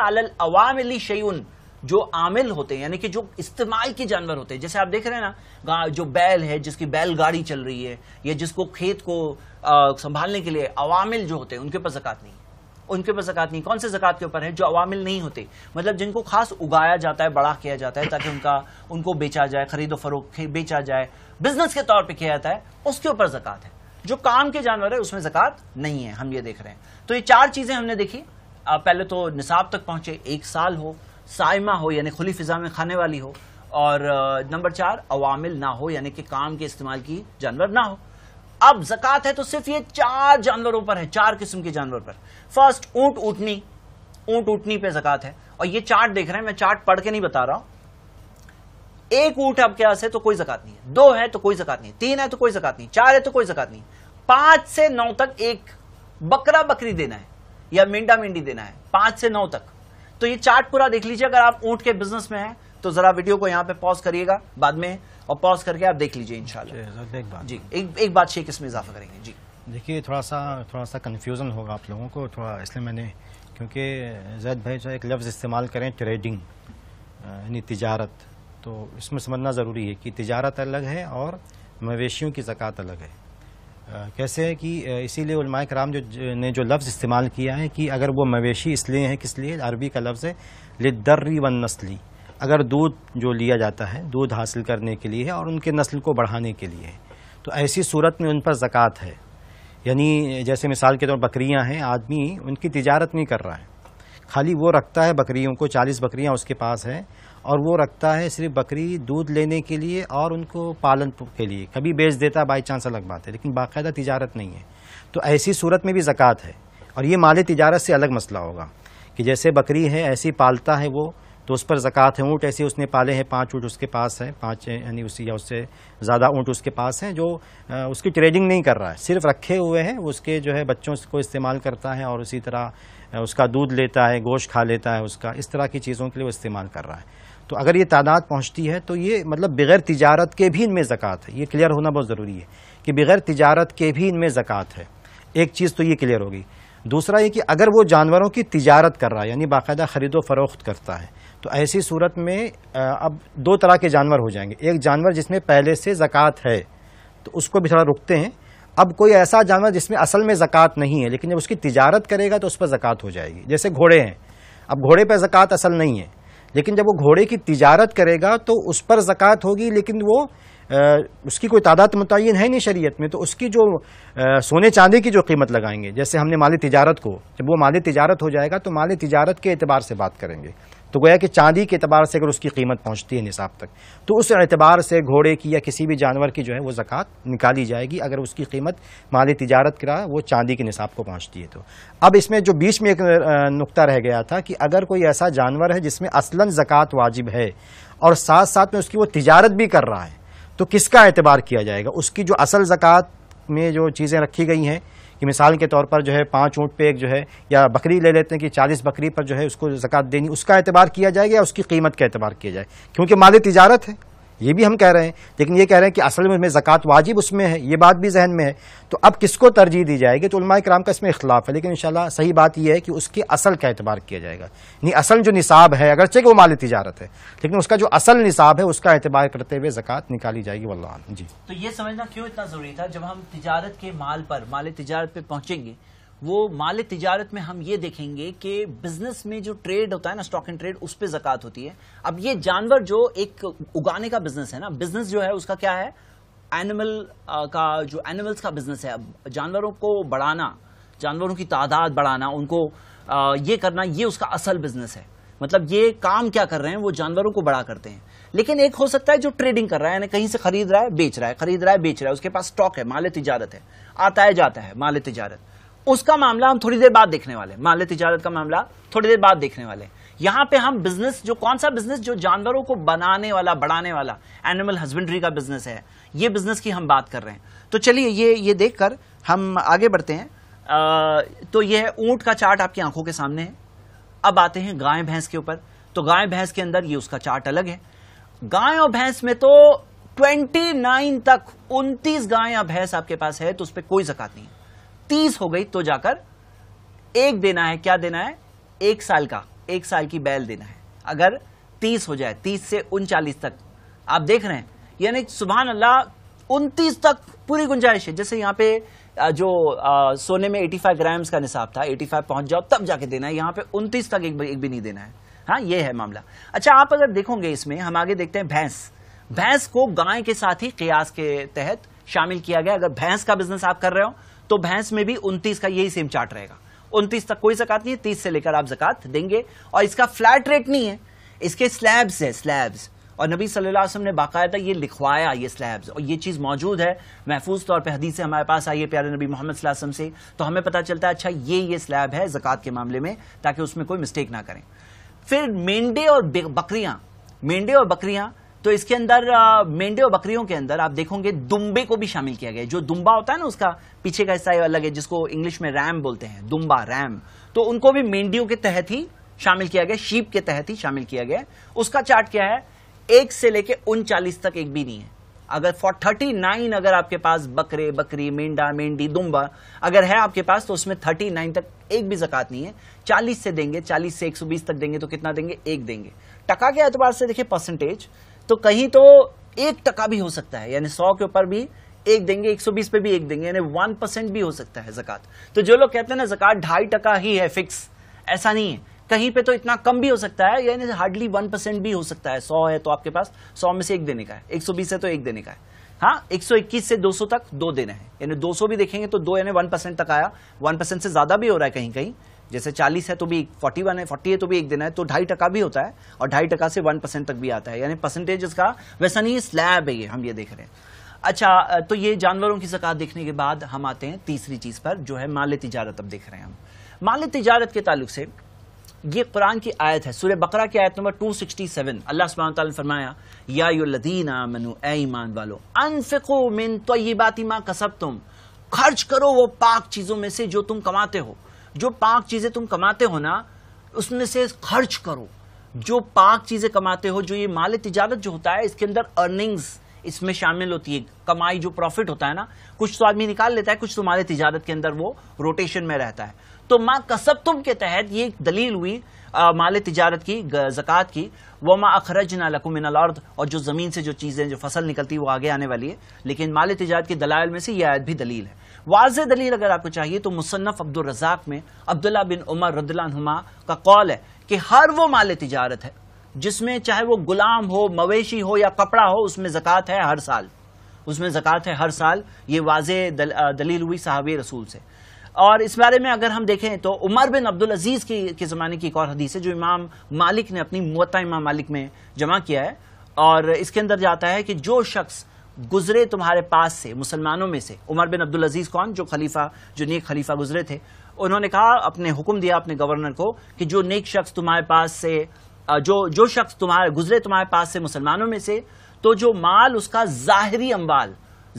अलल अवामिली शयून जो आमिल होते हैं यानी कि जो इस्तेमाल के जानवर होते हैं जैसे आप देख रहे हैं ना जो बैल है जिसकी बैल गाड़ी चल रही है या जिसको खेत को आ, संभालने के लिए अवामिल जो होते हैं उनके पास जक़ात नहीं उनके पास जक़ात नहीं कौन से जक़ात के ऊपर है जो अवामिल नहीं होते मतलब जिनको खास उगाया जाता है बड़ा किया जाता है ताकि उनका उनको बेचा जाए खरीदो फरोख बेचा जाए बिजनेस के तौर पर किया जाता है उसके ऊपर जक़ात है जो काम के जानवर है उसमें जक़ात नहीं है हम ये देख रहे हैं तो ये चार चीज़ें हमने देखी पहले तो निसाब तक पहुंचे एक साल हो साइमा हो यानी खुली फिजा में खाने वाली हो और नंबर चार अवामिल ना हो यानी कि काम के इस्तेमाल की जानवर ना हो अब जक़ात है तो सिर्फ ये चार जानवरों पर है चार किस्म के जानवर पर फर्स्ट ऊंट उठनी ऊंट उठनी पे जक़ात है और ये चार्ट देख रहे हैं मैं चार्ट पढ़ के नहीं बता रहा हूं एक ऊँट आपके पास है तो कोई जक़ात नहीं है दो है तो कोई ज़कत नहीं तीन है तो कोई ज़कत नहीं चार है तो कोई जकत नहीं पांच से नौ तक एक बकरा बकरी देना है या मिंडा मिंडी देना है पांच से नौ तक तो ये चार्ट पूरा देख लीजिए अगर आप ऊंट के बिजनेस में है तो जरा वीडियो को यहाँ पे पॉज करिएगा बाद में और पॉज करके आप देख लीजिए इनशाला जी एक एक बात इसमें इजाफा करेंगे जी देखिए थोड़ा सा थोड़ा सा कन्फ्यूज़न होगा आप लोगों को थोड़ा इसलिए मैंने क्योंकि जैद भाई जो एक लफ्ज़ इस्तेमाल करें ट्रेडिंग यानी तजारत तो इसमें समझना ज़रूरी है कि तजारत अलग है और मवेशियों की ज़क़़त अलग है कैसे है कि इसीलिए उलमाए कराम जो ने जो लफ्ज़ इस्तेमाल किया है कि अगर वो मवेशी इसलिए हैं किस लिए अरबी का लफ्ज़ है लिदर्री वन नस्ली अगर दूध जो लिया जाता है दूध हासिल करने के लिए है और उनके नस्ल को बढ़ाने के लिए है तो ऐसी सूरत में उन पर ज़क़़त है यानी जैसे मिसाल के तौर तो बकरियां हैं आदमी उनकी तजारत नहीं कर रहा है खाली वो रखता है बकरियों को चालीस बकरियां उसके पास हैं और वो रखता है सिर्फ बकरी दूध लेने के लिए और उनको पालन के लिए कभी बेच देता बाई चांस अलग बात है लेकिन बाकायदा तिजारत नहीं है तो ऐसी सूरत में भी ज़क़़त है और ये माले तिजारत से अलग मसला होगा कि जैसे बकरी है ऐसी पालता है वो तो उस पर ज़क़़त है ऊँट ऐसे उसने पाले हैं पाँच ऊँट उसके पास है पाँच यानी उसी या उससे ज़्यादा ऊँट उसके पास हैं जो उसकी ट्रेडिंग नहीं कर रहा है सिर्फ रखे हुए हैं उसके जो है बच्चों को इस्तेमाल करता है और उसी तरह उसका दूध लेता है गोश्त खा लेता है उसका इस तरह की चीज़ों के लिए वो इस्तेमाल कर रहा है तो अगर ये तादाद पहुँचती है तो ये मतलब बगैर तजारत के भी इनमें ज़क़़त है ये क्लियर होना बहुत ज़रूरी है कि बगैर तजारत के भी इनमें ज़क़़त है एक चीज़ तो ये क्लियर होगी दूसरा ये कि अगर वो जानवरों की तजारत कर रहा है यानी बाकायदा ख़रीदो फरोख्त करता है तो ऐसी सूरत में अब दो तरह के जानवर हो जाएंगे एक जानवर जिसमें पहले से ज़क़़त है तो उसको भी थोड़ा रुकते हैं अब कोई ऐसा जानवर जिसमें असल में ज़क़़त नहीं है लेकिन जब उसकी तजारत करेगा तो उस पर ज़क़़त हो जाएगी जैसे घोड़े हैं अब घोड़े पर ज़क़़त असल नहीं है लेकिन जब वो घोड़े की तिजारत करेगा तो उस पर ज़क़़त होगी लेकिन वो उसकी कोई तादाद मुतन है नहीं शरीयत में तो उसकी जो सोने चांदी की जो कीमत लगाएंगे जैसे हमने माली तजारत को जब वो माली तजारत हो जाएगा तो माली तजारत के अतबार से बात करेंगे तो गोया कि चांदी के अतबार से अगर उसकी कीमत पहुँचती है निसाब तक तो उस एतबार से घोड़े की या किसी भी जानवर की जो है वो ज़क़़त निकाली जाएगी अगर उसकी कीमत माली तजारत करा वो चांदी के निसाब को पहुँचती है तो अब इसमें जो बीच में एक नुकता रह गया था कि अगर कोई ऐसा जानवर है जिसमें असला ज़क़़त वाजिब है और साथ साथ में उसकी वो तजारत भी कर रहा है तो किसका एतबार किया जाएगा उसकी जो असल ज़क़़त में जो चीज़ें रखी गई हैं कि मिसाल के तौर पर जो है पाँच ऊँट पे एक जो है या बकरी ले लेते हैं कि चालीस बकरी पर जो है उसको जक़ात देनी उसका एतबार किया जाएगा या उसकी कीमत का एतबार किया जाए क्योंकि माली तजारत है ये भी हम कह रहे हैं लेकिन ये कह रहे हैं कि असल में ज़क़़त वाजिब उसमें है ये बात भी जहन में है तो अब किसको तरजीह दी जाएगी तो उलमा कराम का इसमें इख्लाफ है लेकिन इनशाला सही बात यह है कि उसकी असल का एतबार किया जाएगा यानी असल जो निसाब है अगरचे कि वो माली तजारत है लेकिन उसका जो असल निसाब है उसका एतबार करते हुए ज़क़़त निकाली जाएगी वल्ला जी तो ये समझना क्यों इतना ज़रूरी था जब हम तजारत के माल पर माल तजारत पर पहुँचेंगे वो माल तजारत में हम ये देखेंगे कि बिजनेस में जो ट्रेड होता है ना स्टॉक एंड ट्रेड उस पर जक़ात होती है अब ये जानवर जो एक उगाने का बिजनेस है ना बिजनेस जो है उसका क्या है एनिमल का जो एनिमल्स का बिजनेस है अब जानवरों को बढ़ाना जानवरों की तादाद बढ़ाना उनको आ, ये करना ये उसका असल बिजनेस है मतलब ये काम क्या कर रहे हैं वो जानवरों को बड़ा करते हैं लेकिन एक हो सकता है जो ट्रेडिंग कर रहा है यानी कहीं से खरीद रहा है बेच रहा है खरीद रहा है बेच रहा है उसके पास स्टॉक है माल तजारत है आता है जाता है माल तजारत उसका मामला हम थोड़ी देर बाद देखने वाले हैं माले तिजारत का मामला थोड़ी देर बाद देखने वाले हैं यहां पे हम बिजनेस जो कौन सा बिजनेस जो जानवरों को बनाने वाला बढ़ाने वाला एनिमल हस्बेंड्री का बिजनेस है ये बिजनेस की हम बात कर रहे हैं तो चलिए ये ये देखकर हम आगे बढ़ते हैं आ, तो ये है ऊंट का चार्ट आपकी आंखों के सामने है अब आते हैं गाय भैंस के ऊपर तो गाय भैंस के अंदर ये उसका चार्ट अलग है गाय और भैंस में तो 29 तक 29 गाय या भैंस आपके पास है तो उस पर कोई जकत नहीं तीस हो गई तो जाकर एक देना है क्या देना है एक साल का एक साल की बैल देना है अगर तीस हो जाए तीस से उनचालीस तक आप देख रहे हैं यानी सुबह अल्लाह उनतीस तक पूरी गुंजाइश है जैसे यहाँ पे जो आ, सोने में 85 ग्राम्स का निसाब था 85 पहुंच जाओ तब जाके देना है यहाँ पे 29 तक एक, एक भी नहीं देना है हाँ ये है मामला अच्छा आप अगर देखोगे इसमें हम आगे देखते हैं भैंस भैंस को गाय के साथ ही कयास के तहत शामिल किया गया अगर भैंस का बिजनेस आप कर रहे हो तो भैंस में भी उनतीस का यही सेम चार्ट रहेगा उनतीस तक कोई जकत नहीं है तीस से लेकर आप जकत देंगे और इसका फ्लैट रेट नहीं है इसके स्लैब्स है स्लैब्स और नबी सल्लल्लाहु अलैहि वसल्लम ने बाकायदा ये लिखवाया ये स्लैब्स और ये चीज़ मौजूद है महफूज तौर पर हदीस हमारे पास आई है प्यारे नबी मोहम्मद वसल्लम से तो हमें पता चलता है अच्छा ये ये स्लैब है ज़क़़त के मामले में ताकि उसमें कोई मिस्टेक ना करें फिर मेंढे और बकरियाँ मेंढे और बकरियाँ तो इसके अंदर मेंढे और बकरियों के अंदर आप देखोगे दुम्बे को भी शामिल किया गया जो दुम्बा होता है ना उसका पीछे का हिस्सा अलग है जिसको इंग्लिश में रैम बोलते हैं दुम्बा रैम तो उनको भी मेंढियों के तहत ही शामिल किया गया शीप के तहत ही शामिल किया गया उसका चार्ट क्या है एक से लेके उनचालीस तक एक भी नहीं है अगर फॉर थर्टी नाइन अगर आपके पास बकरे बकरी मेंढा मेंढी दुम्बा अगर है आपके पास तो उसमें थर्टी नाइन तक एक भी जक़ात नहीं है चालीस से देंगे चालीस से एक सौ बीस तक देंगे तो कितना देंगे एक देंगे टका के एतबार से देखिए परसेंटेज तो कहीं तो एक टका भी हो सकता है यानी सौ के ऊपर भी एक देंगे एक सौ बीस पे भी एक देंगे यानी वन परसेंट भी हो सकता है जकत तो जो लोग कहते हैं ना जकत ढाई टका ही है फिक्स ऐसा नहीं है कहीं पे तो इतना कम भी हो सकता है यानी हार्डली वन परसेंट भी हो सकता है सौ है तो आपके पास सौ में से एक देने का है एक है तो एक देने का है हाँ एक से दो तक दो देना है यानी दो भी देखेंगे तो दो यानी वन तक आया वन से ज्यादा भी हो रहा है कहीं कहीं जैसे 40 है तो भी 41 है 40 है तो भी एक दिन है तो ढाई टका भी होता है और ढाई टका से 1 परसेंट तक भी आता है यानी परसेंटेज इसका वैसा नहीं स्लैब है ये हम ये देख रहे हैं अच्छा तो ये जानवरों की जक़ात देखने के बाद हम आते हैं तीसरी चीज़ पर जो है माल तजारत अब देख रहे हैं हम माल तजारत के ताल्लुक से ये कुरान की आयत है सूर्य बकरा की आयत नंबर 267 अल्लाह सुब्हानहू ताला ने फरमाया या युल्लदीना आमनु मिन तो ये बात ही माँ कसब तुम खर्च करो वो पाक चीज़ों में से जो तुम कमाते हो जो पाक चीजें तुम कमाते हो ना उसमें से खर्च करो जो पाक चीजें कमाते हो जो ये माल तजारत जो होता है इसके अंदर अर्निंग्स इसमें शामिल होती है कमाई जो प्रॉफिट होता है ना कुछ तो आदमी निकाल लेता है कुछ तो माल तजारत के अंदर वो रोटेशन में रहता है तो माँ कसब तुम के तहत ये दलील हुई आ, माल तजारत की जक़ात की वह माँ अखरज नकुमिनर्द और जो ज़मीन से जो चीज़ें जो फसल निकलती है वो आगे आने वाली है लेकिन माल तजारत की दलाल में से यह आयत भी दलील है वाज दलील अगर आपको चाहिए तो मुसन्फ अब्दुल रजाक में अब्दुल्ला बिन उमर रदलानुमा का कौल है कि हर वो माल तजारत है जिसमें चाहे वो गुलाम हो मवेशी हो या कपड़ा हो उसमें जक़ात है हर साल उसमें जक़ात है हर साल ये वाज दल, दलील हुई साहब रसूल से और इस बारे में अगर हम देखें तो उमर बिन अब्दुल अजीज़ की के ज़माने की एक और हदीस है जो इमाम मालिक ने अपनी मत इमाम मालिक में जमा किया है और इसके अंदर जाता है कि जो शख्स गुजरे तुम्हारे पास से मुसलमानों में से उमर बिन अब्दुल अजीज़ कौन जो खलीफा जो नेक खलीफा गुजरे थे उन्होंने कहा अपने हुक्म दिया अपने गवर्नर को कि जो नेक शख्स तुम्हारे पास से जो जो शख्स तुम्हारे गुजरे तुम्हारे पास से मुसलमानों में से तो जो माल उसका ज़ाहरी अम्बाल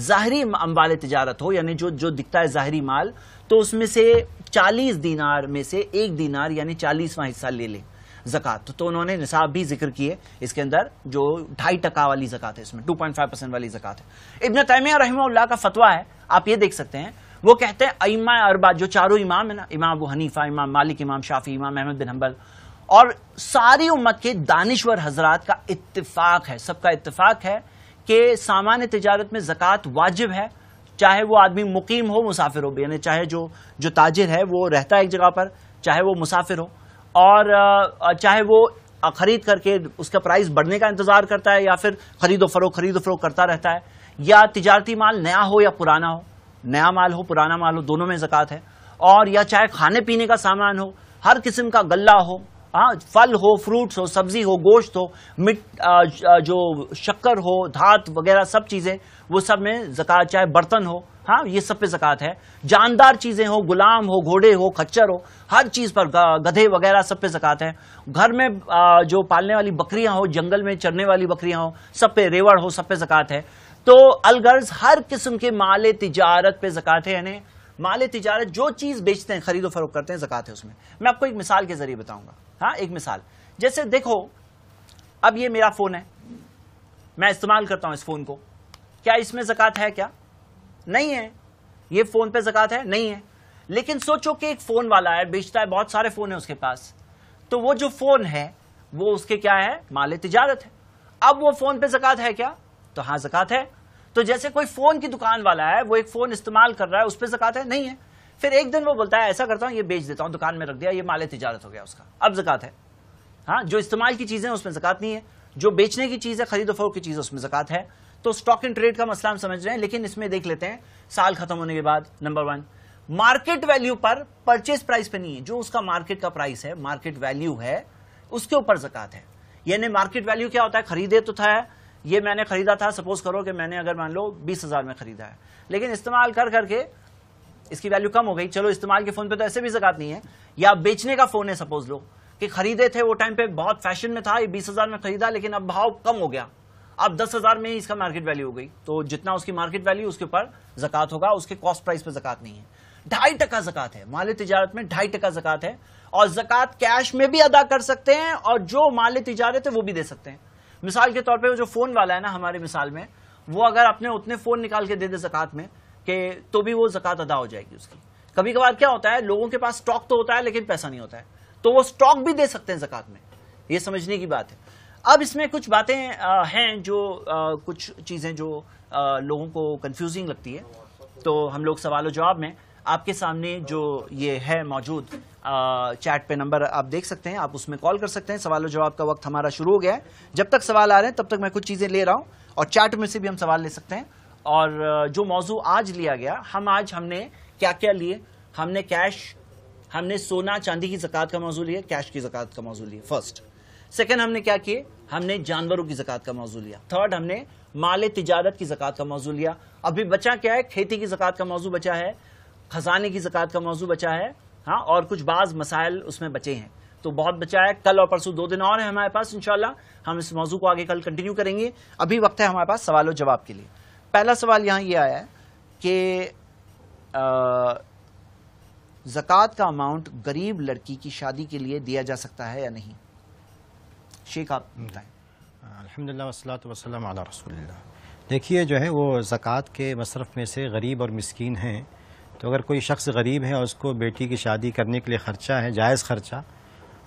ज़ाहरी अम्बाल तजारत हो यानी जो जो दिखता है ज़ाहरी माल तो उसमें से चालीस दीनार में से एक दीनार यानी चालीसवां हिस्सा ले लें जक़ात तो, तो उन्होंने निसाब भी जिक्र किए इसके अंदर जो ढाई टका वाली जक़ात है इसमें टू पॉइंट फाइव परसेंट वाली जक़ात है इबन तैमिया रही का फतवा है आप ये देख सकते हैं वो कहते हैं अमा अरबा जो चारों इमाम है ना इमाम अबू हनीफा इमाम मालिक इमाम शाफी इमाम अहमद बिन हम्बल और सारी उम्मत के दानश्वर हजरात का इतफाक है सबका इतफाक है कि सामान्य तजारत में जक़ात वाजिब है चाहे वो आदमी मुकीम हो मुसाफिर हो यानी चाहे जो जो ताजिर है वो रहता है एक जगह पर चाहे वो मुसाफिर हो और चाहे वो खरीद करके उसका प्राइस बढ़ने का इंतजार करता है या फिर खरीदो फरो खरीदो फरो करता रहता है या तजारती माल नया हो या पुराना हो नया माल हो पुराना माल हो दोनों में जक़ात है और या चाहे खाने पीने का सामान हो हर किस्म का गला हो हाँ फल हो फ्रूट्स हो सब्जी हो गोश्त हो मिट जो शक्कर हो धात वगैरह सब चीज़ें वो सब में जक़ात चाहे बर्तन हो हाँ ये सब पे जक़ात है जानदार चीज़ें हो गुलाम हो घोड़े हो खच्चर हो हर चीज़ पर गधे वगैरह सब पे जक़ात है घर में जो पालने वाली बकरियां हो जंगल में चरने वाली बकरियां हो सब पे रेवड़ हो सब पे जक़ात है तो अलगर्ज हर किस्म के माले तिजारत पे जक़ात है यानी माले तिजारत जो चीज़ बेचते हैं खरीदो फरोख करते हैं जक़ात है उसमें मैं आपको एक मिसाल के ज़रिए बताऊँगा हाँ एक मिसाल जैसे देखो अब ये मेरा फ़ोन है मैं इस्तेमाल करता हूँ इस फ़ोन को क्या इसमें जक़ात है क्या नहीं है ये फ़ोन पे जक़ात है नहीं है लेकिन सोचो कि एक फ़ोन वाला है बेचता है बहुत सारे फ़ोन है उसके पास तो वो जो फ़ोन है वो उसके क्या है माल तजारत है अब वो फ़ोन पे जक़ात है क्या तो हाँ जक़ात है तो जैसे कोई फ़ोन की दुकान वाला है वो एक फ़ोन इस्तेमाल कर रहा है उस पर जक़ात है नहीं है फिर एक दिन वो बोलता है ऐसा करता हूँ ये बेच देता हूँ दुकान में रख दिया ये माल तजारत हो गया उसका अब जक़ात है हाँ जो इस्तेमाल की चीज़ें उसमें जक़ात नहीं है जो बेचने की चीज़ है खरीदो फरोख की चीज़ है उसमें जक़ात है तो स्टॉक एंड ट्रेड का मसला हम समझ रहे हैं लेकिन इसमें देख लेते हैं साल खत्म होने के बाद नंबर वन मार्केट वैल्यू पर परचेस प्राइस पे नहीं है जो उसका मार्केट का प्राइस है मार्केट वैल्यू है उसके ऊपर जक़ात है यानी मार्केट वैल्यू क्या होता है खरीदे तो था ये मैंने खरीदा था सपोज करो कि मैंने अगर मान लो बीस हजार में खरीदा है लेकिन इस्तेमाल कर करके इसकी वैल्यू कम हो गई चलो इस्तेमाल के फोन पे तो ऐसे भी जक़ात नहीं है या बेचने का फोन है सपोज लो कि खरीदे थे वो टाइम पे बहुत फैशन में था ये बीस हजार में खरीदा लेकिन अब भाव कम हो गया अब दस हजार में ही इसका मार्केट वैल्यू हो गई तो जितना उसकी मार्केट वैल्यू उसके ऊपर जकत होगा उसके कॉस्ट प्राइस पर जक़ात नहीं है ढाई टका जकत है माल तजारत में ढाई टका जकत है और जकत कैश में भी अदा कर सकते हैं और जो माल तजारत है वो भी दे सकते हैं मिसाल के तौर पर जो फ़ोन वाला है ना हमारे मिसाल में वो अगर अपने उतने फ़ोन निकाल के दे दे जक़ात में के तो भी वो जकत अदा हो जाएगी उसकी कभी कभार क्या होता है लोगों के पास स्टॉक तो होता है लेकिन पैसा नहीं होता है तो वो स्टॉक भी दे सकते हैं जकत में ये समझने की बात है अब इसमें कुछ बातें हैं जो आ, कुछ चीज़ें जो आ, लोगों को कंफ्यूजिंग लगती है तो हम लोग सवाल जवाब में आपके सामने जो ये है मौजूद चैट पे नंबर आप देख सकते हैं आप उसमें कॉल कर सकते हैं सवाल जवाब का वक्त हमारा शुरू हो गया है जब तक सवाल आ रहे हैं तब तक मैं कुछ चीज़ें ले रहा हूँ और चैट में से भी हम सवाल ले सकते हैं और जो मौजू आज लिया गया हम आज हमने क्या क्या लिए हमने कैश हमने सोना चांदी की जक़ात का मौजू लिया कैश की जक़ात का मौजू लिया फर्स्ट सेकेंड हमने क्या किए हमने जानवरों की जक़ात का मौजू लिया थर्ड हमने माल तजारत की जक़ात का मौजू लिया अभी बचा क्या है खेती की जक़ात का मौजू बचा है खजाने की जक़ात का मौजू बचा है हाँ और कुछ बाज मसाइल उसमें बचे हैं तो बहुत बचा है कल और परसों दो दिन और है हमारे पास इनशाला हम इस मौजू को आगे कल कंटिन्यू करेंगे अभी वक्त है हमारे पास सवाल और जवाब के लिए पहला सवाल यहाँ ये यह आया है कि जक़ात का अमाउंट गरीब लड़की की शादी के लिए दिया जा सकता है या नहीं शेख आप in अलहमदिल्ला वसलम आला रसूलिल्लाह देखिए जो है वो ज़क़़त के मसरफ़ में से गरीब और मस्किन हैं तो अगर कोई शख्स गरीब है और उसको बेटी की शादी करने के लिए ख़र्चा है जायज़ ख़र्चा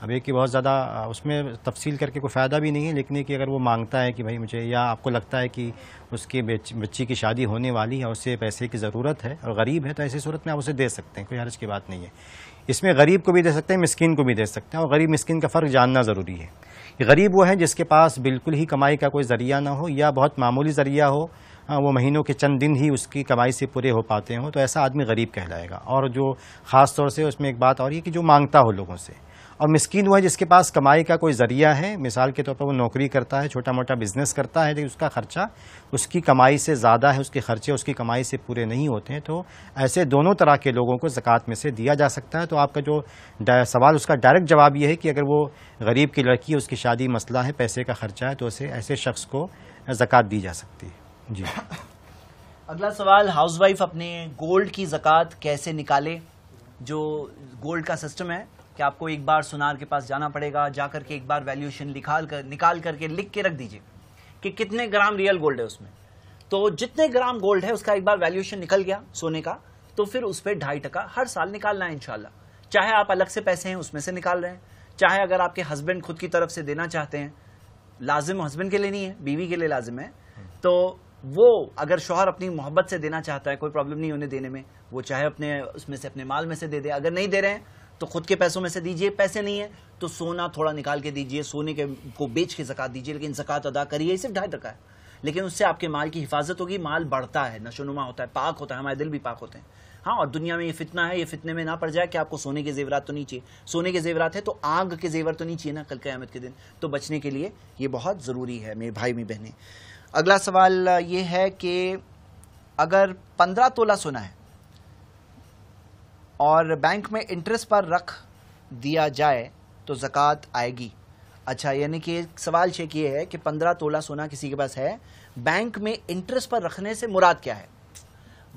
अब एक कि बहुत ज़्यादा उसमें तफसील करके कोई फ़ायदा भी नहीं है लेकिन कि अगर वो मांगता है कि भाई मुझे या आपको लगता है कि उसके बच्ची की शादी होने वाली है उसे पैसे की ज़रूरत है और गरीब है तो ऐसी सूरत में आप उसे दे सकते हैं कोई हर्ज की बात नहीं है इसमें गरीब को भी दे सकते हैं मस्किन को भी दे सकते हैं और गरीब मस्किन का फ़र्क जानना ज़रूरी है गरीब वो हैं जिसके पास बिल्कुल ही कमाई का कोई ज़रिया ना हो या बहुत मामूली ज़रिया हो हाँ, वो महीनों के चंद दिन ही उसकी कमाई से पूरे हो पाते हों तो ऐसा आदमी गरीब कहलाएगा और जो ख़ास तौर से उसमें एक बात और ये कि जो मांगता हो लोगों से और मिसकीन वह जिसके पास कमाई का कोई ज़रिया है मिसाल के तौर पर वो नौकरी करता है छोटा मोटा बिजनेस करता है लेकिन उसका ख़र्चा उसकी कमाई से ज़्यादा है उसके ख़र्चे उसकी कमाई से पूरे नहीं होते हैं तो ऐसे दोनों तरह के लोगों को ज़क़़त में से दिया जा सकता है तो आपका जो सवाल उसका डायरेक्ट जवाब ये है कि अगर वो गरीब की लड़की है उसकी शादी मसला है पैसे का ख़र्चा है तो उसे ऐसे शख्स को ज़क़़त दी जा सकती है जी (coughs) अगला सवाल हाउसवाइफ अपने गोल्ड की ज़क़़त कैसे निकाले जो गोल्ड का सिस्टम है कि आपको एक बार सुनार के पास जाना पड़ेगा जाकर के एक बार वैल्यूएशन निकाल कर निकाल करके लिख के रख दीजिए कि कितने ग्राम रियल गोल्ड है उसमें तो जितने ग्राम गोल्ड है उसका एक बार वैल्यूएशन निकल गया सोने का तो फिर उस पर ढाई टका हर साल निकालना है इनशाला चाहे आप अलग से पैसे हैं उसमें से निकाल रहे हैं चाहे अगर आपके हस्बैंड खुद की तरफ से देना चाहते हैं लाजिम हस्बैंड के लिए नहीं है बीवी के लिए लाजिम है तो वो अगर शोहर अपनी मोहब्बत से देना चाहता है कोई प्रॉब्लम नहीं उन्हें देने में वो चाहे अपने उसमें से अपने माल में से दे दे अगर नहीं दे रहे हैं तो खुद के पैसों में से दीजिए पैसे नहीं है तो सोना थोड़ा निकाल के दीजिए सोने के को बेच के जक़ात दीजिए लेकिन जक़ात अदा करिए सिर्फ ढाई टका है लेकिन उससे आपके माल की हिफाजत होगी माल बढ़ता है नशोनुमा होता है पाक होता है हमारे दिल भी पाक होते हैं हाँ और दुनिया में ये फितना है ये फितने में ना पड़ जाए कि आपको सोने के जेवरात तो नहीं चाहिए सोने के जेवरात है तो आग के जेवर तो नहीं चाहिए ना कल क्यामत के दिन तो बचने के लिए ये बहुत ज़रूरी है मेरे भाई मेरी बहनें अगला सवाल ये है कि अगर पंद्रह तोला सोना है और बैंक में इंटरेस्ट पर रख दिया जाए तो ज़क़़त आएगी अच्छा यानी कि सवाल चेक ये है कि पंद्रह तोला सोना किसी के पास है बैंक में इंटरेस्ट पर रखने से मुराद क्या है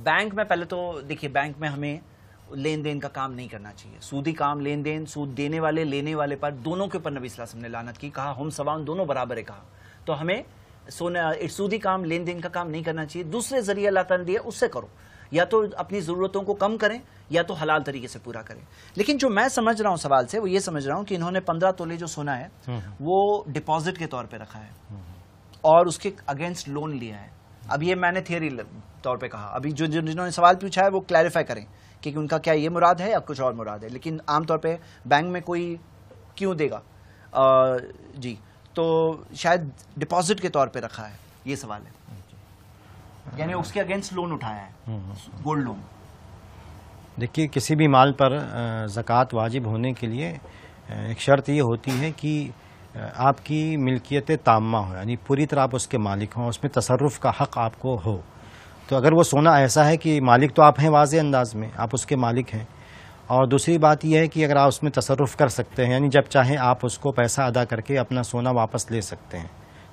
बैंक में पहले तो देखिए बैंक में हमें लेन देन का काम नहीं करना चाहिए सूदी काम लेन देन सूद देने वाले लेने वाले पर दोनों के ऊपर नबी सलाम ने लानत की कहा हम सवान दोनों बराबर है कहा तो हमें सोना सूदी काम लेन देन का काम नहीं करना चाहिए दूसरे जरिए अल्लाह दिया उससे करो या तो अपनी ज़रूरतों को कम करें या तो हलाल तरीके से पूरा करें लेकिन जो मैं समझ रहा हूँ सवाल से वो ये समझ रहा हूँ कि इन्होंने पंद्रह तोले जो सोना है हम्म, हम्म। वो डिपॉजिट के तौर पर रखा है हम्म, और उसके अगेंस्ट लोन लिया है अब ये मैंने थियोरी तौर पे कहा अभी जो जिन्होंने सवाल पूछा है वो क्लैरिफाई करें कि उनका क्या ये मुराद है या कुछ और मुराद है लेकिन आमतौर पे बैंक में कोई क्यों देगा आ, जी तो शायद डिपॉजिट के तौर पे रखा है ये सवाल है यानी उसके अगेंस्ट लोन उठाया है गोल्ड हम्म, लोन हम्म, हम्म। देखिए किसी भी माल पर जक़ात वाजिब होने के लिए एक शर्त ये होती है कि आपकी मिल्कियत तामा हो यानी पूरी तरह आप उसके मालिक हों उसमें तसरफ़ का हक़ आपको हो तो अगर वो सोना ऐसा है कि मालिक तो आप हैं वाज अंदाज में आप उसके मालिक हैं और दूसरी बात यह है कि अगर आप उसमें तसरफ़ कर सकते हैं यानी जब चाहें आप उसको पैसा अदा करके अपना सोना वापस ले सकते हैं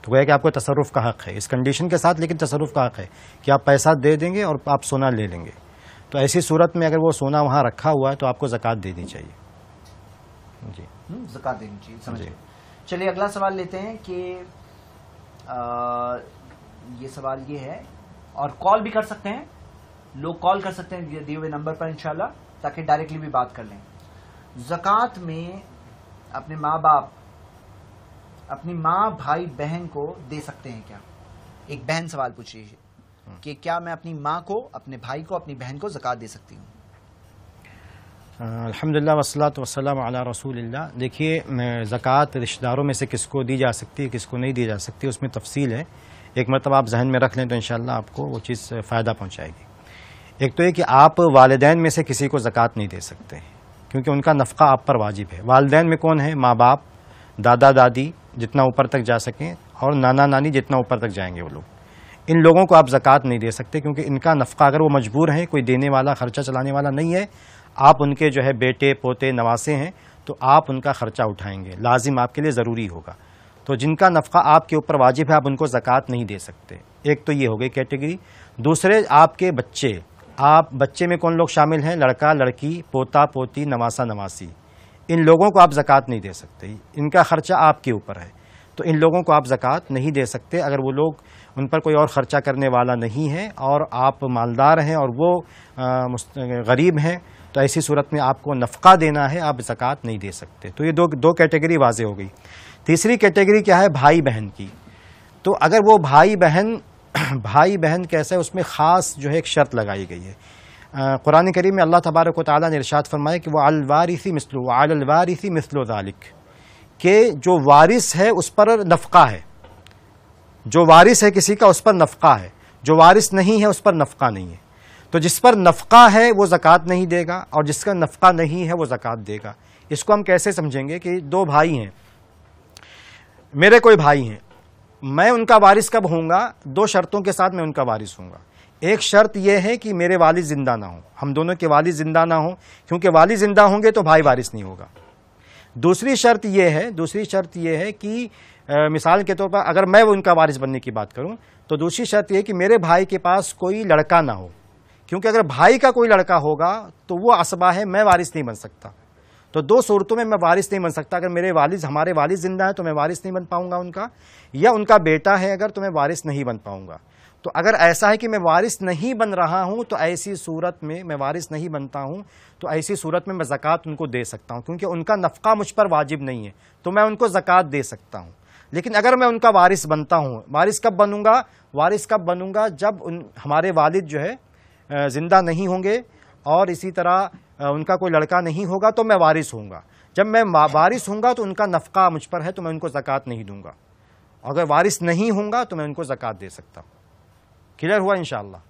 तो गया कि आपको तसरफ का हक़ है इस कंडीशन के साथ लेकिन तसरफ का हक़ है कि आप पैसा दे देंगे और आप सोना ले लेंगे तो ऐसी सूरत में अगर वो सोना वहाँ रखा हुआ है तो आपको ज़क़़त देनी चाहिए जी हम्म, जक़ात देनी चाहिए समझिए चलिए अगला सवाल लेते हैं कि आ, ये सवाल ये है और कॉल भी कर सकते हैं लोग कॉल कर सकते हैं दिए हुए नंबर पर इंशाल्लाह ताकि डायरेक्टली भी बात कर लें ज़क़़त में अपने माँ बाप अपनी माँ भाई बहन को दे सकते हैं क्या एक बहन सवाल पूछ रही है हम्म। कि क्या मैं अपनी माँ को अपने भाई को अपनी बहन को जक़ात दे सकती हूँ अलहमदिल्ला वसलात वसलम अला रसूलिल्ला देखिए ज़क़़त रिश्तेदारों में से किसको दी जा सकती है किसको नहीं दी जा सकती उसमें तफसील है एक मतलब आप जहन में रख लें तो इन आपको वो चीज़ फ़ायदा पहुँचाएगी एक तो ये कि आप वालदेन में से किसी को ज़क़़त नहीं दे सकते क्योंकि उनका नफ़ा आप पर वाजिब है वालदेन में कौन है माँ बाप दादा दादी जितना ऊपर तक जा सकें और नाना नानी जितना ऊपर तक जाएंगे वो लोग इन लोगों को आप ज़क़़त नहीं दे सकते क्योंकि इनका नफ़ा अगर वो मजबूर हैं कोई देने वाला ख़र्चा चलाने वाला नहीं है आप उनके जो है बेटे पोते नवासे हैं तो आप उनका ख़र्चा उठाएंगे लाजिम आपके लिए ज़रूरी होगा तो जिनका नफ़ा आपके ऊपर वाजिब है आप उनको ज़क़़त नहीं दे सकते एक तो ये हो गई कैटेगरी दूसरे आपके बच्चे आप बच्चे में कौन लोग शामिल हैं लड़का लड़की पोता पोती नवासा नवासी इन लोगों को आप ज़क़़त नहीं दे सकते इनका ख़र्चा आपके ऊपर है तो इन लोगों को आप ज़क़़त नहीं दे सकते अगर वो लोग उन पर कोई और ख़र्चा करने वाला नहीं है और आप मालदार हैं और वो गरीब हैं तो ऐसी सूरत में आपको नफ़ा देना है आप ज़क़़त नहीं दे सकते तो ये दो दो कैटेगरी वाज हो गई तीसरी कैटेगरी क्या है भाई बहन की तो अगर वो भाई बहन (clears throat) भाई बहन कैसा है उसमें ख़ास जो है एक शर्त लगाई गई है कुरान करीम में अल्लाह तबारक ताली ने इरशाद फरमाया कि वह अलवारिसी मिसलो अलवारिसी मिसलो ालिक के जो वारिस है उस पर नफ़ा है जो वारिस है किसी का उस पर नफ़ा है जो वारिस नहीं है उस पर नफ़ा नहीं है तो जिस पर नफ़ा है वो ज़क़़त नहीं देगा और जिसका नफ़ा नहीं है वो ज़क़़त देगा इसको हम कैसे समझेंगे कि दो भाई हैं मेरे कोई भाई हैं मैं उनका वारिस कब होऊंगा दो शर्तों के साथ मैं उनका वारिस होऊंगा एक शर्त यह है कि मेरे वालिद ज़िंदा ना हो हम दोनों के वालिद ज़िंदा ना हो क्योंकि वालिद ज़िंदा होंगे तो भाई वारिस नहीं होगा दूसरी शर्त यह है दूसरी शर्त यह है कि आ, मिसाल के तौर पर अगर मैं उनका वारिस बनने की बात करूं तो दूसरी शर्त यह कि मेरे भाई के पास कोई लड़का ना हो क्योंकि अगर भाई का कोई लड़का होगा तो वो असबा है मैं वारिस नहीं बन सकता तो दो सूरतों में मैं वारिस नहीं बन सकता अगर मेरे वालिद हमारे वालिद जिंदा है तो मैं वारिस नहीं बन पाऊंगा उनका या उनका बेटा है अगर तो मैं वारिस नहीं बन पाऊंगा तो अगर ऐसा है कि मैं वारिस नहीं बन रहा हूँ तो ऐसी सूरत में मैं वारिस नहीं बनता हूँ तो ऐसी सूरत में मैं ज़क़़त उनको दे सकता हूँ क्योंकि उनका नफ़ा मुझ पर वाजिब नहीं है तो मैं उनको ज़क़़त दे सकता हूँ लेकिन अगर मैं उनका वारिस बनता हूँ वारिस कब बनूँगा वारिस कब बनूँगा जब उन हमारे वालिद जो है ज़िंदा नहीं होंगे और इसी तरह उनका कोई लड़का नहीं होगा तो मैं वारिस हूँ जब मैं वारिस हूँ तो उनका नफ़ा मुझ पर है तो मैं उनको ज़क़़त नहीं दूँगा अगर वारिस नहीं होंगे तो मैं उनको ज़क़़त दे सकता हूँ क्लियर हुआ इनशाला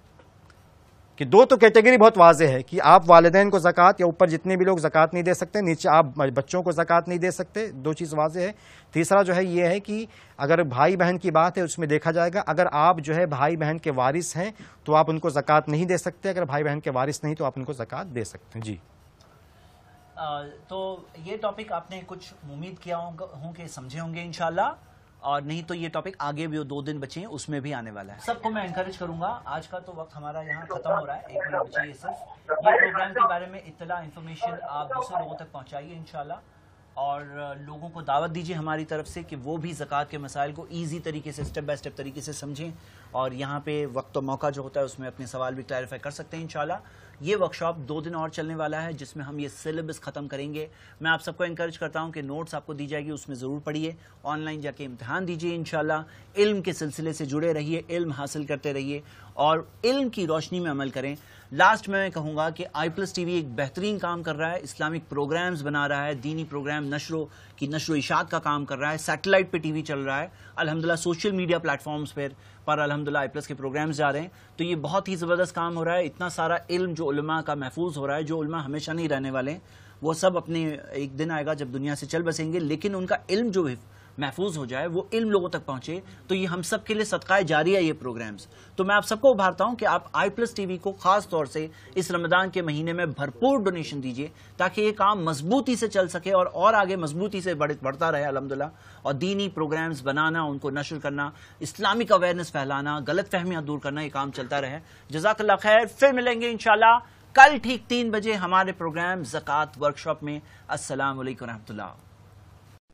कि दो तो कैटेगरी बहुत वाजे है कि आप वालदेन को ज़क़़त या ऊपर जितने भी लोग ज़क़़त नहीं दे सकते नीचे आप बच्चों को ज़क़़त नहीं दे सकते दो चीज़ वाजे है तीसरा जो है ये है कि अगर भाई बहन की बात है उसमें देखा जाएगा अगर आप जो है भाई बहन के वारिस हैं तो आप उनको जक़ात नहीं दे सकते अगर भाई बहन के वारिस नहीं तो आप उनको जक़ात दे सकते हैं जी आ, तो ये टॉपिक आपने कुछ उम्मीद किया होंगे समझे होंगे इनशाला और नहीं तो ये टॉपिक आगे भी दो दिन बचे हैं उसमें भी आने वाला है सबको मैं इंकरेज करूंगा आज का तो वक्त हमारा यहाँ खत्म हो रहा है एक मिनट बची सिर्फ ये प्रोग्राम के बारे में इतना इन्फॉर्मेशन आप दूसरे लोगों तक पहुँचाइए इनशाला और लोगों को दावत दीजिए हमारी तरफ से कि वो भी ज़क़़त के मसाइल को ईजी तरीके से स्टेप बाय स्टेप तरीके से समझें और यहाँ पे वक्त और मौका जो होता है उसमें अपने सवाल भी क्लैरिफाई कर सकते हैं इंशाल्लाह ये वर्कशॉप दो दिन और चलने वाला है जिसमें हम ये सिलेबस खत्म करेंगे मैं आप सबको इंकरेज करता हूँ कि नोट्स आपको दी जाएगी उसमें ज़रूर पढ़िए ऑनलाइन जाके इम्तहान दीजिए इन इल्म के सिलसिले से जुड़े रहिए इल्म हासिल करते रहिए और इल्म की रोशनी में अमल करें लास्ट में मैं कहूँगा कि आई प्लस टी एक बेहतरीन काम कर रहा है इस्लामिक प्रोग्राम्स बना रहा है दीनी प्रोग्राम नशरों की नशर इशात का काम कर रहा है सैटेलाइट पे टीवी चल रहा है अलहमदिल्ला सोशल मीडिया प्लेटफॉर्म्स पर पर अलहमदिल्ला आई प्लस के प्रोग्राम्स जा रहे हैं तो ये बहुत ही ज़बरदस्त काम हो रहा है इतना सारा इल्म जो उलमा का महफूज हो रहा है जो उलमा हमेशा नहीं रहने वाले हैं वो सब अपने एक दिन आएगा जब दुनिया से चल बसेंगे लेकिन उनका इल्म जो महफूज हो जाए वो इल्म लोगों तक पहुंचे तो ये हम सब के लिए सदकाए जारी है ये प्रोग्राम्स तो मैं आप सबको उभारता हूं कि आप आई प्लस टीवी को खास तौर से इस रमदान के महीने में भरपूर डोनेशन दीजिए ताकि ये काम मजबूती से चल सके और, और आगे मजबूती से बढ़, बढ़ता रहे अलहमदिल्ला और दीनी प्रोग्राम्स बनाना उनको नशर करना इस्लामिक अवेयरनेस फैलाना गलत फहमियाँ दूर करना ये काम चलता रहे जजाकल्ला खैर फिर मिलेंगे इनशाला कल ठीक तीन बजे हमारे प्रोग्राम जक़ात वर्कशॉप में असलम वरहमल्ला